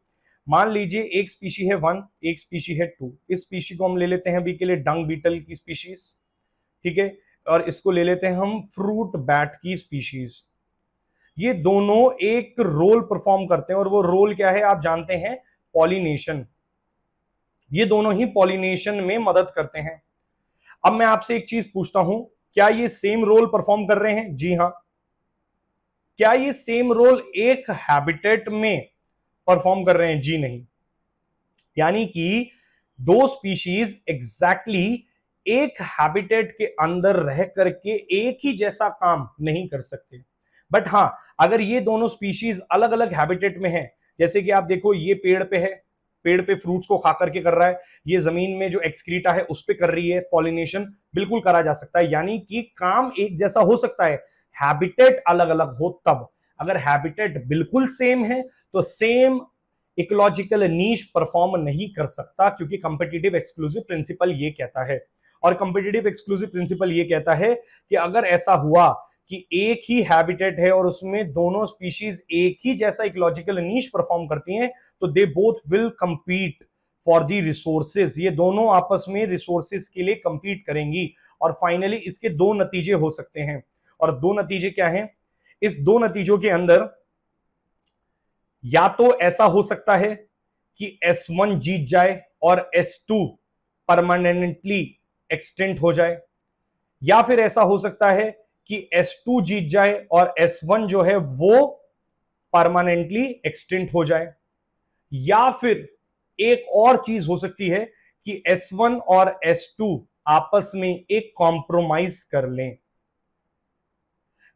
मान लीजिए एक स्पीशी है वन एक स्पीशी है टू इस स्पीशी को हम ले लेते हैं अभी के लिए डंग बीटल की स्पीशीज ठीक है और इसको ले लेते हैं हम फ्रूट बैट की स्पीशीज ये दोनों एक रोल परफॉर्म करते हैं और वो रोल क्या है आप जानते हैं पॉलिनेशन ये दोनों ही पॉलिनेशन में मदद करते हैं अब मैं आपसे एक चीज पूछता हूं क्या ये सेम रोल परफॉर्म कर रहे हैं जी हां क्या ये सेम रोल एक हैबिटेट में परफॉर्म कर रहे हैं जी नहीं यानी कि दो स्पीशीज एग्जैक्टली exactly एक हैबिटेट के अंदर रह करके एक ही जैसा काम नहीं कर सकते बट हाँ अगर ये दोनों स्पीशीज अलग अलग हैबिटेट में है जैसे कि आप देखो ये पेड़ पे है पेड़ पे फ्रूट्स को खा करके कर रहा है ये जमीन में जो एक्सक्रीटा है उस पर कर रही है पॉलिनेशन बिल्कुल करा जा सकता है यानी कि काम एक जैसा हो सकता है हैबिटेट अलग अलग हो तब अगर हैबिटेट बिल्कुल सेम है तो सेम इकोलॉजिकल नीच परफॉर्म नहीं कर सकता क्योंकि कंपिटेटिव एक्सक्लूसिव प्रिंसिपल ये कहता है और कंपिटेटिव एक्सक्लूसिव प्रिंसिपल ये कहता है कि अगर ऐसा हुआ कि एक ही हैबिटेट है और उसमें दोनों स्पीशीज एक ही जैसा इकोलॉजिकल नीच परफॉर्म करती हैं तो they both will compete for the resources ये दोनों आपस में रिसोर्सेज के लिए कंपीट करेंगी और फाइनली इसके दो नतीजे हो सकते हैं और दो नतीजे क्या हैं इस दो नतीजों के अंदर या तो ऐसा हो सकता है कि S1 जीत जाए और S2 परमानेंटली एक्सटेंट हो जाए या फिर ऐसा हो सकता है कि S2 जीत जाए और S1 जो है वो परमानेंटली एक्सटेंट हो जाए या फिर एक और चीज हो सकती है कि S1 और S2 आपस में एक कॉम्प्रोमाइज कर लें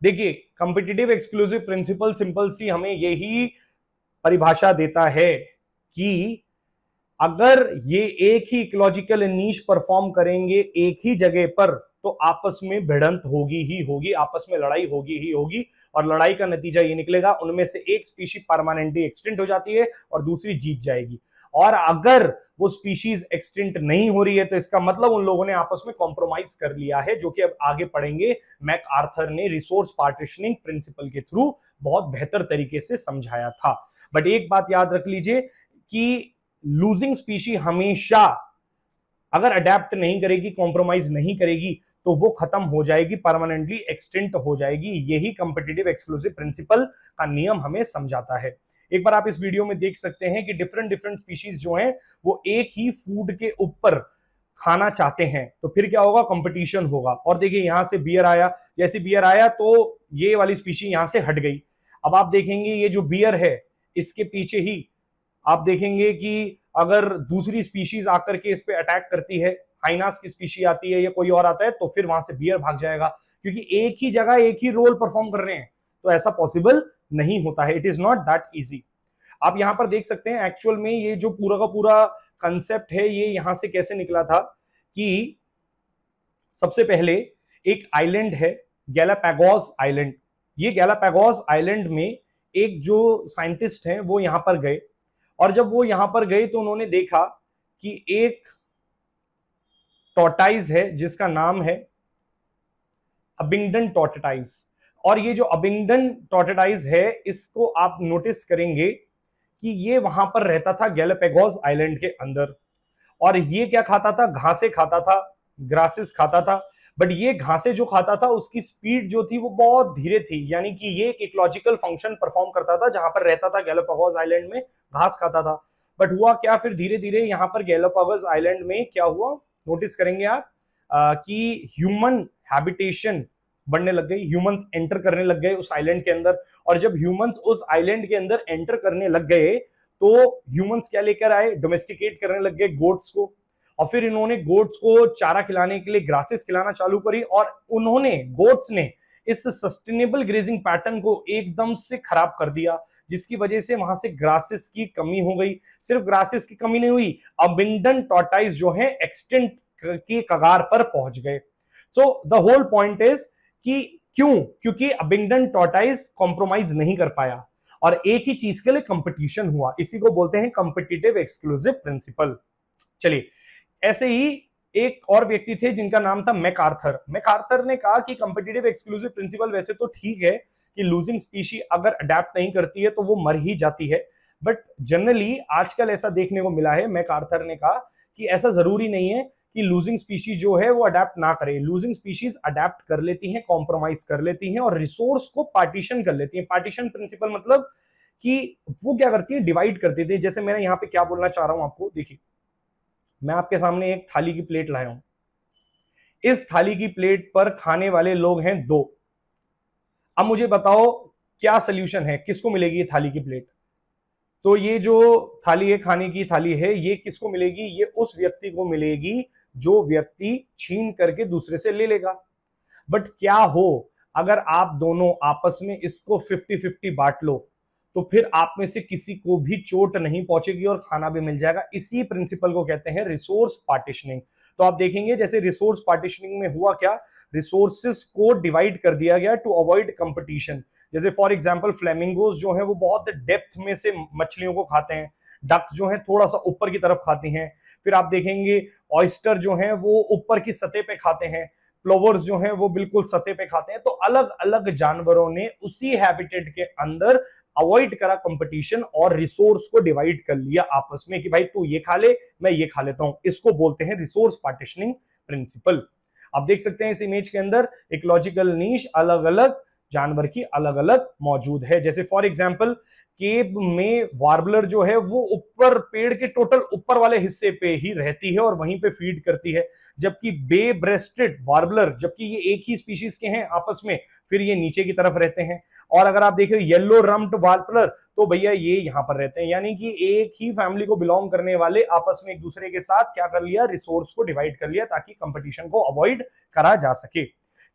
देखिए कंपिटेटिव एक्सक्लूसिव प्रिंसिपल सिंपल सी हमें यही परिभाषा देता है कि अगर ये एक ही इकोलॉजिकल नीच परफॉर्म करेंगे एक ही जगह पर तो आपस में भिड़ंत होगी ही होगी आपस में लड़ाई होगी ही होगी और लड़ाई का नतीजा ये निकलेगा उनमें से एक स्पीशी परमानेंटली एक्सटेंट हो जाती है और दूसरी जीत जाएगी और अगर वो स्पीशीज एक्सटेंट नहीं हो रही है तो इसका मतलब उन लोगों ने आपस में कॉम्प्रोमाइज कर लिया है जो कि अब आगे पढ़ेंगे मैक आर्थर ने रिसोर्स पार्टिशनिंग प्रिंसिपल के थ्रू बहुत बेहतर तरीके से समझाया था बट एक बात याद रख लीजिए कि लूजिंग स्पीशी हमेशा अगर अडेप्ट नहीं करेगी कॉम्प्रोमाइज नहीं करेगी तो वो खत्म हो जाएगी परमानेंटली एक्सटेंट हो जाएगी यही कंपिटेटिव एक्सक्लूसिव प्रिंसिपल का नियम हमें समझाता है एक बार आप इस वीडियो में देख सकते हैं कि डिफरेंट डिफरेंट स्पीशीज जो हैं वो एक ही फूड के ऊपर खाना चाहते हैं तो फिर क्या होगा कंपटीशन होगा और देखिए यहां से बियर आया जैसे बियर आया तो ये वाली स्पीशी यहां से हट गई अब आप देखेंगे ये जो बियर है इसके पीछे ही आप देखेंगे कि अगर दूसरी स्पीशीज आकर के इस पर अटैक करती है हाइनास की स्पीशी आती है या कोई और आता है तो फिर वहां से बियर भाग जाएगा क्योंकि एक ही जगह एक ही रोल परफॉर्म कर रहे हैं तो ऐसा पॉसिबल नहीं होता है it is not that easy आप यहां पर देख सकते हैं एक्चुअल में ये जो पूरा का पूरा कंसेप्ट है ये यहां से कैसे निकला था कि सबसे पहले एक आइलैंड है गैलापैगोस आइलैंड ये गैलापैगोस आइलैंड में एक जो साइंटिस्ट हैं वो यहां पर गए और जब वो यहां पर गए तो उन्होंने देखा कि एक टोटाइज है जिसका नाम है अबिंगडन टोटाइज और ये जो अबिंगडन टोटाइज है इसको आप नोटिस करेंगे कि ये वहां पर रहता था गैलपेगोज आइलैंड के अंदर और ये क्या खाता था घासे खाता था ग्रासेस खाता था बट ये घासे जो खाता था उसकी स्पीड जो थी वो बहुत धीरे थी यानी कि ये एक इकोलॉजिकल फंक्शन परफॉर्म करता था जहां पर रहता था गैलोपावर्स आइलैंड में घास खाता था बट हुआ क्या फिर धीरे धीरे यहाँ पर गैलोपावर्स आइलैंड में क्या हुआ नोटिस करेंगे आप कि ह्यूमन हैबिटेशन बढ़ने लग गई ह्यूमंस एंटर करने लग गए उस आइलैंड के अंदर और जब ह्यूमंस उस आइलैंड के अंदर एंटर करने लग गए तो ह्यूमंस क्या लेकर आए डोमेस्टिकेट करने लग गए गोट्स को और फिर इन्होंने गोट्स को चारा खिलाने के लिए ग्रासेस खिलाना चालू करी और उन्होंने गोट्स ने इस सस्टेनेबल ग्रेजिंग पैटर्न को एकदम से खराब कर दिया जिसकी वजह से वहां से ग्रासेस की कमी हो गई सिर्फ ग्रासेस की कमी नहीं हुई अबिंडन टॉटाइज जो है एक्सटेंट के कगार पर पहुंच गए so the whole point is कि क्यों क्योंकि अबिंगडन टॉटाइज कॉम्प्रोमाइज नहीं कर पाया और एक ही चीज के लिए कंपटीशन हुआ इसी को बोलते हैं कंपिटेटिव एक्सक्लूसिव प्रिंसिपल चलिए ऐसे ही एक और व्यक्ति थे जिनका नाम था मैकार्थर मैकार्थर ने कहा कि कंपिटेटिव एक्सक्लूसिव प्रिंसिपल वैसे तो ठीक है कि लूजिंग स्पीशी अगर अडेप्ट नहीं करती है तो वो मर ही जाती है बट जनरली आजकल ऐसा देखने को मिला है मैकार्थर ने कहा कि ऐसा जरूरी नहीं है कि लूजिंग स्पीशीज जो है वो अडेप्ट ना करे लूजिंग स्पीशीज अडेप्ट कर लेती हैं कॉम्प्रोमाइज कर लेती हैं और रिसोर्स को पार्टीशन कर लेती हैं पार्टीशन प्रिंसिपल मतलब कि वो क्या करती है डिवाइड करती थी जैसे मैंने यहाँ पे क्या बोलना चाह रहा हूं आपको देखिए मैं आपके सामने एक थाली की प्लेट लाया हूं इस थाली की प्लेट पर खाने वाले लोग हैं दो अब मुझे बताओ क्या सोल्यूशन है किसको मिलेगी ये थाली की प्लेट तो ये जो थाली है खाने की थाली है ये किसको मिलेगी ये उस व्यक्ति को मिलेगी जो व्यक्ति छीन करके दूसरे से ले लेगा बट क्या हो अगर आप दोनों आपस में इसको फिफ्टी फिफ्टी बांट लो तो फिर आप में से किसी को भी चोट नहीं पहुंचेगी और खाना भी मिल जाएगा इसी प्रिंसिपल को कहते हैं रिसोर्स पार्टिशनिंग तो आप देखेंगे जैसे रिसोर्स पार्टिशनिंग में हुआ क्या रिसोर्सेस को डिवाइड कर दिया गया टू अवॉइड कंपटीशन जैसे फॉर एग्जाम्पल फ्लेमिंगोज जो है वो बहुत डेप्थ में से मछलियों को खाते हैं डक्स जो है थोड़ा सा ऊपर की तरफ खाती हैं फिर आप देखेंगे ऑयस्टर जो है वो ऊपर की सतह पे खाते हैं फ्लोवर्स जो हैं वो बिल्कुल सतह पे खाते हैं तो अलग अलग जानवरों ने उसी हैबिटेट के अंदर अवॉइड करा कंपटीशन और रिसोर्स को डिवाइड कर लिया आपस में कि भाई तू ये खा ले मैं ये खा लेता हूं इसको बोलते हैं रिसोर्स पार्टिशनिंग प्रिंसिपल आप देख सकते हैं इस इमेज के अंदर एक लॉजिकल नीच अलग अलग जानवर की अलग अलग मौजूद है जैसे फॉर एग्जाम्पल केब में वार्बलर जो है वो ऊपर पेड़ के टोटल ऊपर वाले हिस्से पे ही रहती है और वहीं पे फीड करती है जबकि बे ब्रेस्टेड वार्बलर जबकि ये एक ही स्पीशीज के हैं आपस में फिर ये नीचे की तरफ रहते हैं और अगर आप देखें येलो रम्ड वार्बलर तो भैया ये यहां पर रहते हैं यानी कि एक ही फैमिली को बिलोंग करने वाले आपस में एक दूसरे के साथ क्या कर लिया रिसोर्स को डिवाइड कर लिया ताकि कंपटीशन को अवॉइड करा जा सके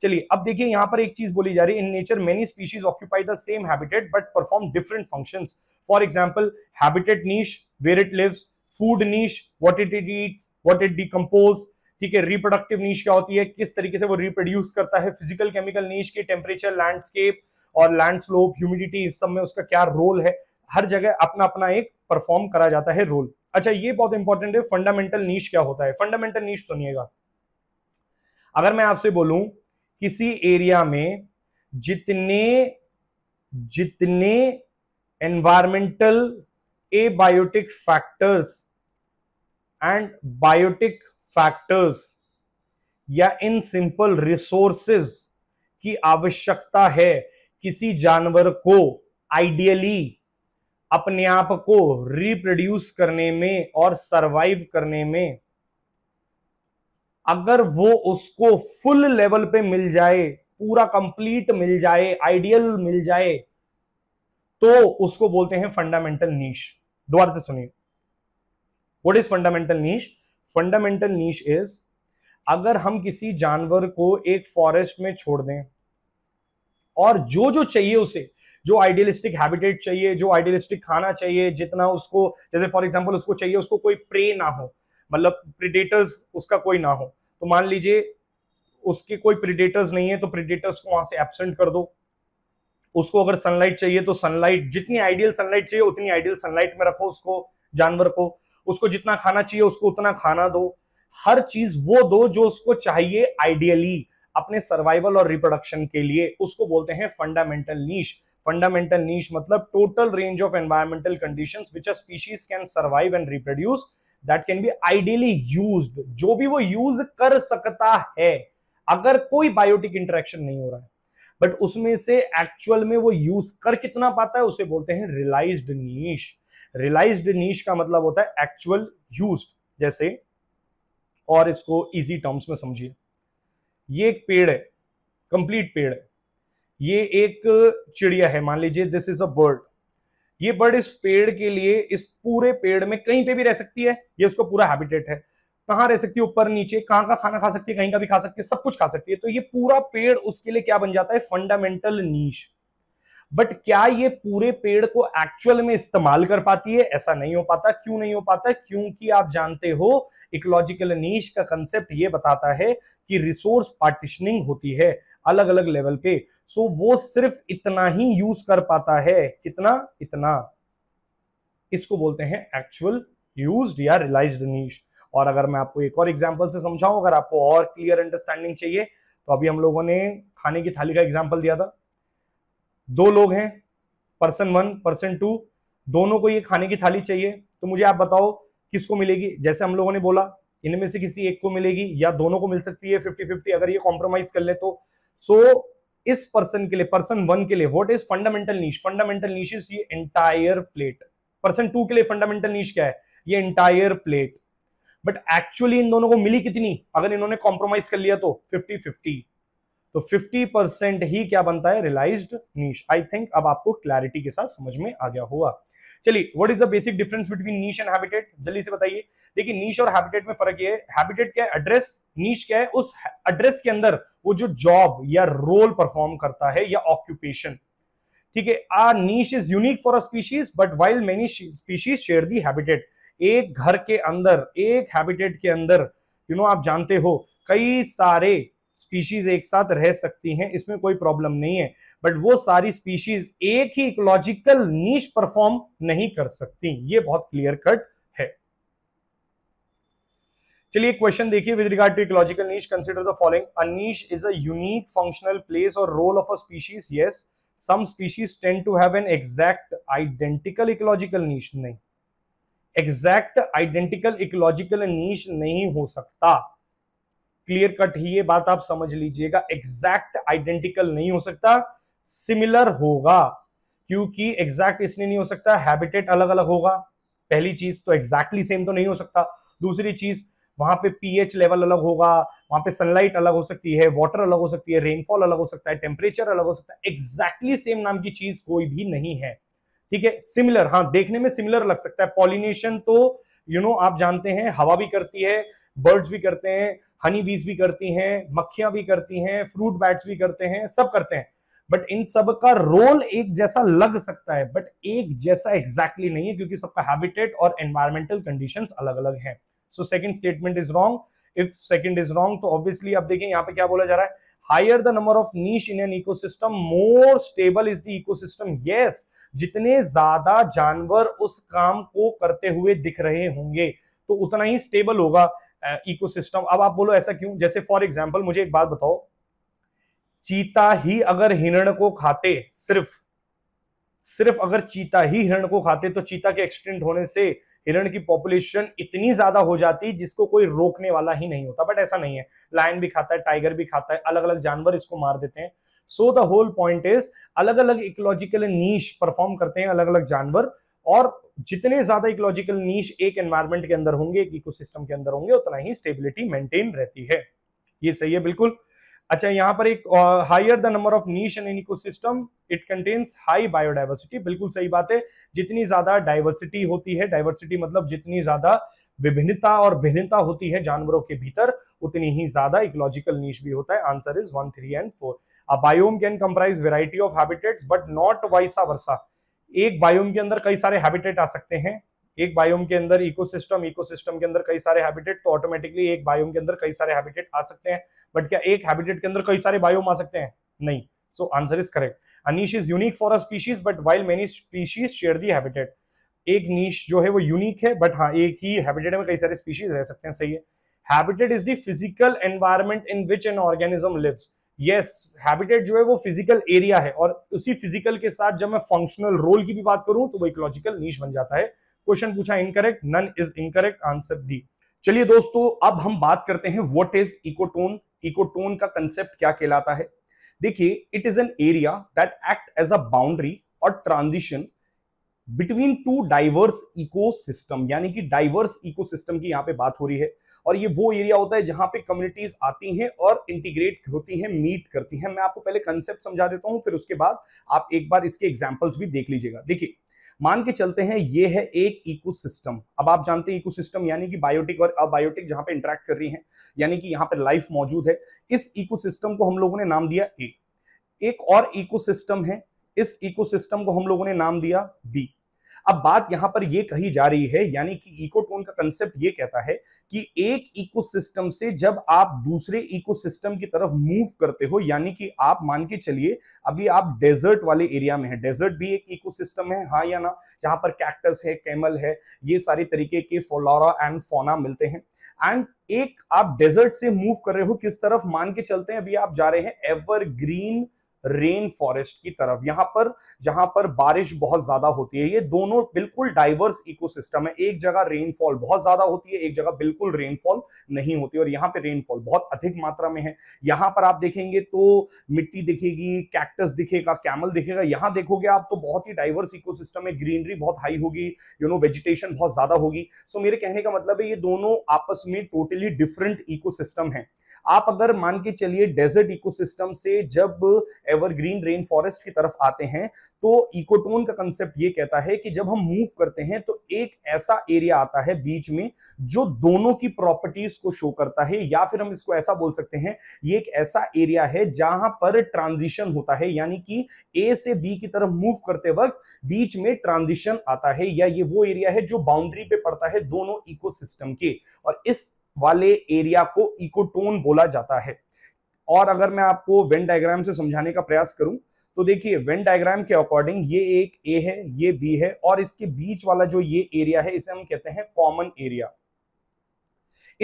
चलिए अब देखिए यहाँ पर एक चीज बोली जा रही है in nature many species occupy the same habitat but perform different function for example habitat niche where it lives food niche what it it eats what it decompose ठीक है रिप्रोडक्टिव नीच क्या होती है किस तरीके से वो रिप्रोड्यूस करता है फिजिकल केमिकल नीच के टेम्परेचर लैंडस्केप और लैंड स्लोप ह्यूमिडिटी इस सब में उसका क्या रोल है हर जगह अपना अपना एक परफॉर्म करा जाता है रोल अच्छा ये बहुत इंपॉर्टेंट है फंडामेंटल नीच क्या होता है फंडामेंटल नीच सुनिएगा अगर मैं आपसे बोलूं किसी एरिया में जितने जितने environmental abiotic factors and biotic factors या इन सिंपल रिसोर्सेज की आवश्यकता है किसी जानवर को आइडियली अपने आप को रिप्रोड्यूस करने में और सरवाइव करने में अगर वो उसको फुल लेवल पे मिल जाए पूरा कंप्लीट मिल जाए आइडियल मिल जाए तो उसको बोलते हैं फंडामेंटल नीश दोबारा से सुनिए what is fundamental niche fundamental niche is अगर हम किसी जानवर को एक फॉरेस्ट में छोड़ दें और जो जो चाहिए उसे जो आइडियलिस्टिक हैबिटेट चाहिए जो आइडियलिस्टिक खाना चाहिए जितना उसको जैसे फॉर एग्जाम्पल उसको चाहिए उसको कोई प्रे ना हो मतलब प्रिडेटर्स उसका कोई ना हो तो मान लीजिए उसके कोई प्रिडेटर्स नहीं है तो प्रिडेटर्स को वहां से एबसेंट कर दो उसको अगर सनलाइट चाहिए तो सनलाइट जितनी आइडियल सनलाइट चाहिए उतनी आइडियल सनलाइट में रखो उसको जानवर को उसको जितना खाना चाहिए उसको उतना खाना दो हर चीज वो दो जो उसको चाहिए आइडियली अपने सर्वाइवल और रिप्रोडक्शन के लिए उसको बोलते हैं फंडामेंटल नीश फंडामेंटल नीश मतलब total range of environmental conditions which a species can survive and reproduce that can be ideally use जो भी वो यूज कर सकता है अगर कोई बायोटिक इंटरेक्शन नहीं हो रहा है बट उसमें से एक्चुअल में वो यूज कर कितना पाता है उसे बोलते हैं रियलाइज्ड नीश रियलाइज्ड नीश का मतलब होता है एक्चुअल यूज जैसे और इसको इजी टर्म्स में समझिए ये एक पेड़ है कंप्लीट पेड़ है ये एक चिड़िया है मान लीजिए दिस इज अ बर्ड ये बर्ड इस पेड़ के लिए इस पूरे पेड़ में कहीं पे भी रह सकती है ये उसका पूरा हैबिटेट है कहाँ रह सकती है ऊपर नीचे कहाँ का खाना खा सकती है कहीं का भी खा सकती है सब कुछ खा सकती है तो ये पूरा पेड़ उसके लिए क्या बन जाता है फंडामेंटल नीश बट क्या ये पूरे पेड़ को एक्चुअल में इस्तेमाल कर पाती है ऐसा नहीं हो पाता क्यों नहीं हो पाता क्योंकि आप जानते हो इकोलॉजिकल नीश का कंसेप्ट ये बताता है कि रिसोर्स पार्टिशनिंग होती है अलग अलग लेवल पे सो वो सिर्फ इतना ही यूज कर पाता है कितना इतना इसको बोलते हैं एक्चुअल यूज या रिलाइज नीश और अगर मैं आपको एक और एग्जाम्पल से समझाऊं अगर आपको और क्लियर अंडरस्टैंडिंग चाहिए तो अभी हम लोगों ने खाने की थाली का एग्जाम्पल दिया था दो लोग हैं पर्सन वन पर्सन टू दोनों को ये खाने की थाली चाहिए तो मुझे आप बताओ किसको मिलेगी जैसे हम लोगों ने बोला इनमें से किसी एक को मिलेगी या दोनों को मिल सकती है फिफ्टी फिफ्टी अगर ये कॉम्प्रोमाइज कर ले तो सो so, इस पर्सन के लिए पर्सन वन के लिए what is fundamental niche fundamental niche is ये एंटायर प्लेट पर्सन टू के लिए फंडामेंटल नीच क्या है ये एंटायर प्लेट बट एक्चुअली इन दोनों को मिली कितनी अगर इन्होंने कॉम्प्रोमाइज कर लिया तो फिफ्टी फिफ्टी तो 50 परसेंट ही क्या बनता है रियलाइज नीश आई थिंक अब आपको क्लैरिटी के साथ समझ में आ गया होगा चलिए what is the basic difference between niche and habitat जल्दी से बताइए देखिए नीश और हैबिटेट में फर्क ये हैबिटेट क्या है एड्रेस नीश क्या है उस एड्रेस के अंदर वो जो जॉब या रोल परफॉर्म करता है या ऑक्यूपेशन ठीक है a niche is unique for a species but while many species share the habitat एक घर के अंदर एक हैबिटेट के अंदर यू you नो know, आप जानते हो कई सारे स्पीशीज एक साथ रह सकती हैं इसमें कोई प्रॉब्लम नहीं है बट वो सारी स्पीशीज एक ही इकोलॉजिकल नीच परफॉर्म नहीं कर सकती ये बहुत क्लियर कट है चलिए क्वेश्चन देखिए with regard to ecological niche consider the following a niche is a unique functional place और role of a species yes some species tend to have an exact identical ecological niche नहीं exact identical ecological niche नहीं हो सकता clear cut ही ये बात आप समझ लीजिएगा एग्जैक्ट आइडेंटिकल नहीं हो सकता सिमिलर होगा क्योंकि एग्जैक्ट इसलिए नहीं हो सकता हैबिटेट अलग अलग होगा पहली चीज तो एग्जैक्टली सेम तो नहीं हो सकता दूसरी चीज वहां पे पीएच लेवल अलग होगा वहां पे सनलाइट अलग हो सकती है वाटर अलग हो सकती है रेनफॉल अलग हो सकता है टेम्परेचर अलग हो सकता है एग्जैक्टली सेम नाम की चीज कोई भी नहीं है ठीक है सिमिलर हाँ देखने में सिमिलर लग सकता है पॉलिनेशन तो यू you नो know, आप जानते हैं हवा भी करती है बर्ड्स भी करते हैं हनी बीज भी करती हैं मक्खियां भी करती हैं फ्रूट बैट्स भी करते हैं सब करते हैं बट इन सब का रोल एक जैसा लग सकता है बट एक जैसा एग्जैक्टली exactly नहीं है क्योंकि सबका हैबिटेट और एनवायरमेंटल कंडीशन अलग अलग है so second statement is wrong if second is wrong तो ऑब्वियसली आप देखें यहाँ पे क्या बोला जा रहा है higher the number of niche in an ecosystem more stable is the ecosystem yes जितने ज्यादा जानवर उस काम को करते हुए दिख रहे होंगे तो उतना ही स्टेबल होगा इकोसिस्टम अब आप बोलो ऐसा क्यों जैसे फॉर एग्जाम्पल मुझे एक बात बताओ चीता ही अगर हिरण को खाते सिर्फ सिर्फ अगर चीता ही हिरण को खाते तो चीता के एक्सटेंट होने से हिरण की पॉपुलेशन इतनी ज्यादा हो जाती जिसको कोई रोकने वाला ही नहीं होता बट ऐसा नहीं है लायन भी खाता है टाइगर भी खाता है अलग अलग जानवर इसको मार देते हैं so the whole point is अलग अलग इकोलॉजिकल नीच परफॉर्म करते हैं अलग अलग जानवर और जितने ज्यादा इकोलॉजिकल नीच एक एनवायरमेंट के अंदर होंगे एक इकोसिस्टम के अंदर होंगे उतना ही स्टेबिलिटी मेंटेन रहती है ये सही है बिल्कुल अच्छा यहाँ पर एक higher the number of niche and ecosystem it contains high biodiversity बिल्कुल सही बात है जितनी ज्यादा डाइवर्सिटी होती है डाइवर्सिटी मतलब जितनी ज्यादा विभिन्नता और भिन्नता होती है जानवरों के भीतर उतनी ही ज्यादा इकोलॉजिकल नीच भी होता है answer is one three and four a biome can comprise variety of habitats but not vice versa एक बायोम के अंदर कई सारे हैबिटेट आ सकते हैं एक बायोम के अंदर इकोसिस्टम इकोसिस्टम के अंदर कई सारे हैबिटेट तो ऑटोमेटिकली एक बायोम के अंदर कई सारे हैबिटेट आ सकते हैं बट क्या एक हैबिटेट के अंदर कई सारे बायोम आ सकते हैं नहीं so answer is correct a niche is unique for a species but while many species share the habitat एक नीश जो है वो यूनिक है बट हाँ एक ही हैबिटेट में कई सारे स्पीशीज रह सकते हैं सही है habitat is the physical environment in which an organism lives yes habitat जो है वो फिजिकल एरिया है और उसी फिजिकल के साथ जब मैं फंक्शनल रोल की भी बात करूं तो वो इकोलॉजिकल नीच बन जाता है क्वेश्चन पूछा incorrect none is incorrect answer D चलिए दोस्तों अब हम बात करते हैं व्हाट इज इकोटोन इकोटोन का कंसेप्ट क्या कहलाता है देखिए it is an area that act as a boundary और transition between two diverse ecosystem यानी कि डाइवर्स इकोसिस्टम की यहाँ पे बात हो रही है और ये वो एरिया होता है जहां पे कम्युनिटीज आती हैं और इंटीग्रेट होती हैं मीट करती हैं मैं आपको पहले कंसेप्ट समझा देता हूँ फिर उसके बाद आप एक बार इसके एग्जाम्पल्स भी देख लीजिएगा देखिए मान के चलते हैं ये है एक इकोसिस्टम अब आप जानते हैं इकोसिस्टम यानी कि बायोटिक और अबायोटिक जहां पे इंटरेक्ट कर रही हैं यानी कि यहाँ पे लाइफ मौजूद है इस इकोसिस्टम को हम लोगों ने नाम दिया ए एक और इकोसिस्टम है इस इकोसिस्टम को हम लोगों ने नाम दिया बी अब बात यहां पर यह कही जा रही है यानी कि इकोटोन का कंसेप्ट यह कहता है कि एक इकोसिस्टम से जब आप दूसरे इकोसिस्टम की तरफ मूव करते हो यानी कि आप मान के चलिए अभी आप डेजर्ट वाले एरिया में है डेजर्ट भी एक इकोसिस्टम है हाँ या ना जहां पर कैक्टस है कैमल है ये सारे तरीके के फोलोरा एंड फोना मिलते हैं एंड एक आप डेजर्ट से मूव कर रहे हो किस तरफ मान के चलते हैं अभी आप जा रहे हैं एवरग्रीन रेन फॉरेस्ट की तरफ यहां पर जहां पर बारिश बहुत ज्यादा होती है ये दोनों बिल्कुल डाइवर्स इकोसिस्टम है एक जगह रेनफॉल बहुत ज्यादा होती है एक जगह बिल्कुल रेनफॉल नहीं होती और यहाँ पे रेनफॉल बहुत अधिक मात्रा में है यहां पर आप देखेंगे तो मिट्टी दिखेगी कैक्टस दिखेगा कैमल दिखेगा यहां देखोगे आप तो बहुत ही डाइवर्स इको है ग्रीनरी बहुत हाई होगी यू नो वेजिटेशन बहुत ज्यादा होगी सो मेरे कहने का मतलब है ये दोनों आपस में टोटली डिफरेंट इकोसिस्टम है आप अगर मान के चलिए डेजर्ट इको से जब एवरग्रीन रेन फॉरेस्ट की तरफ आते हैं तो इकोटोन का कंसेप्ट ये कहता है कि जब हम मूव करते हैं तो एक ऐसा एरिया आता है बीच में जो दोनों की प्रॉपर्टीज को शो करता है या फिर हम इसको ऐसा बोल सकते हैं ये एक ऐसा एरिया है जहां पर ट्रांजिशन होता है यानी कि ए से बी की तरफ मूव करते वक्त बीच में ट्रांजिशन आता है या ये वो एरिया है जो बाउंड्री पे पड़ता है दोनों इकोसिस्टम के और इस वाले एरिया को इकोटोन बोला जाता है और अगर मैं आपको वेन डायग्राम से समझाने का प्रयास करूं तो देखिए वेन डायग्राम के अकॉर्डिंग ये एक ए है ये बी है और इसके बीच वाला जो ये एरिया है इसे हम कहते हैं कॉमन एरिया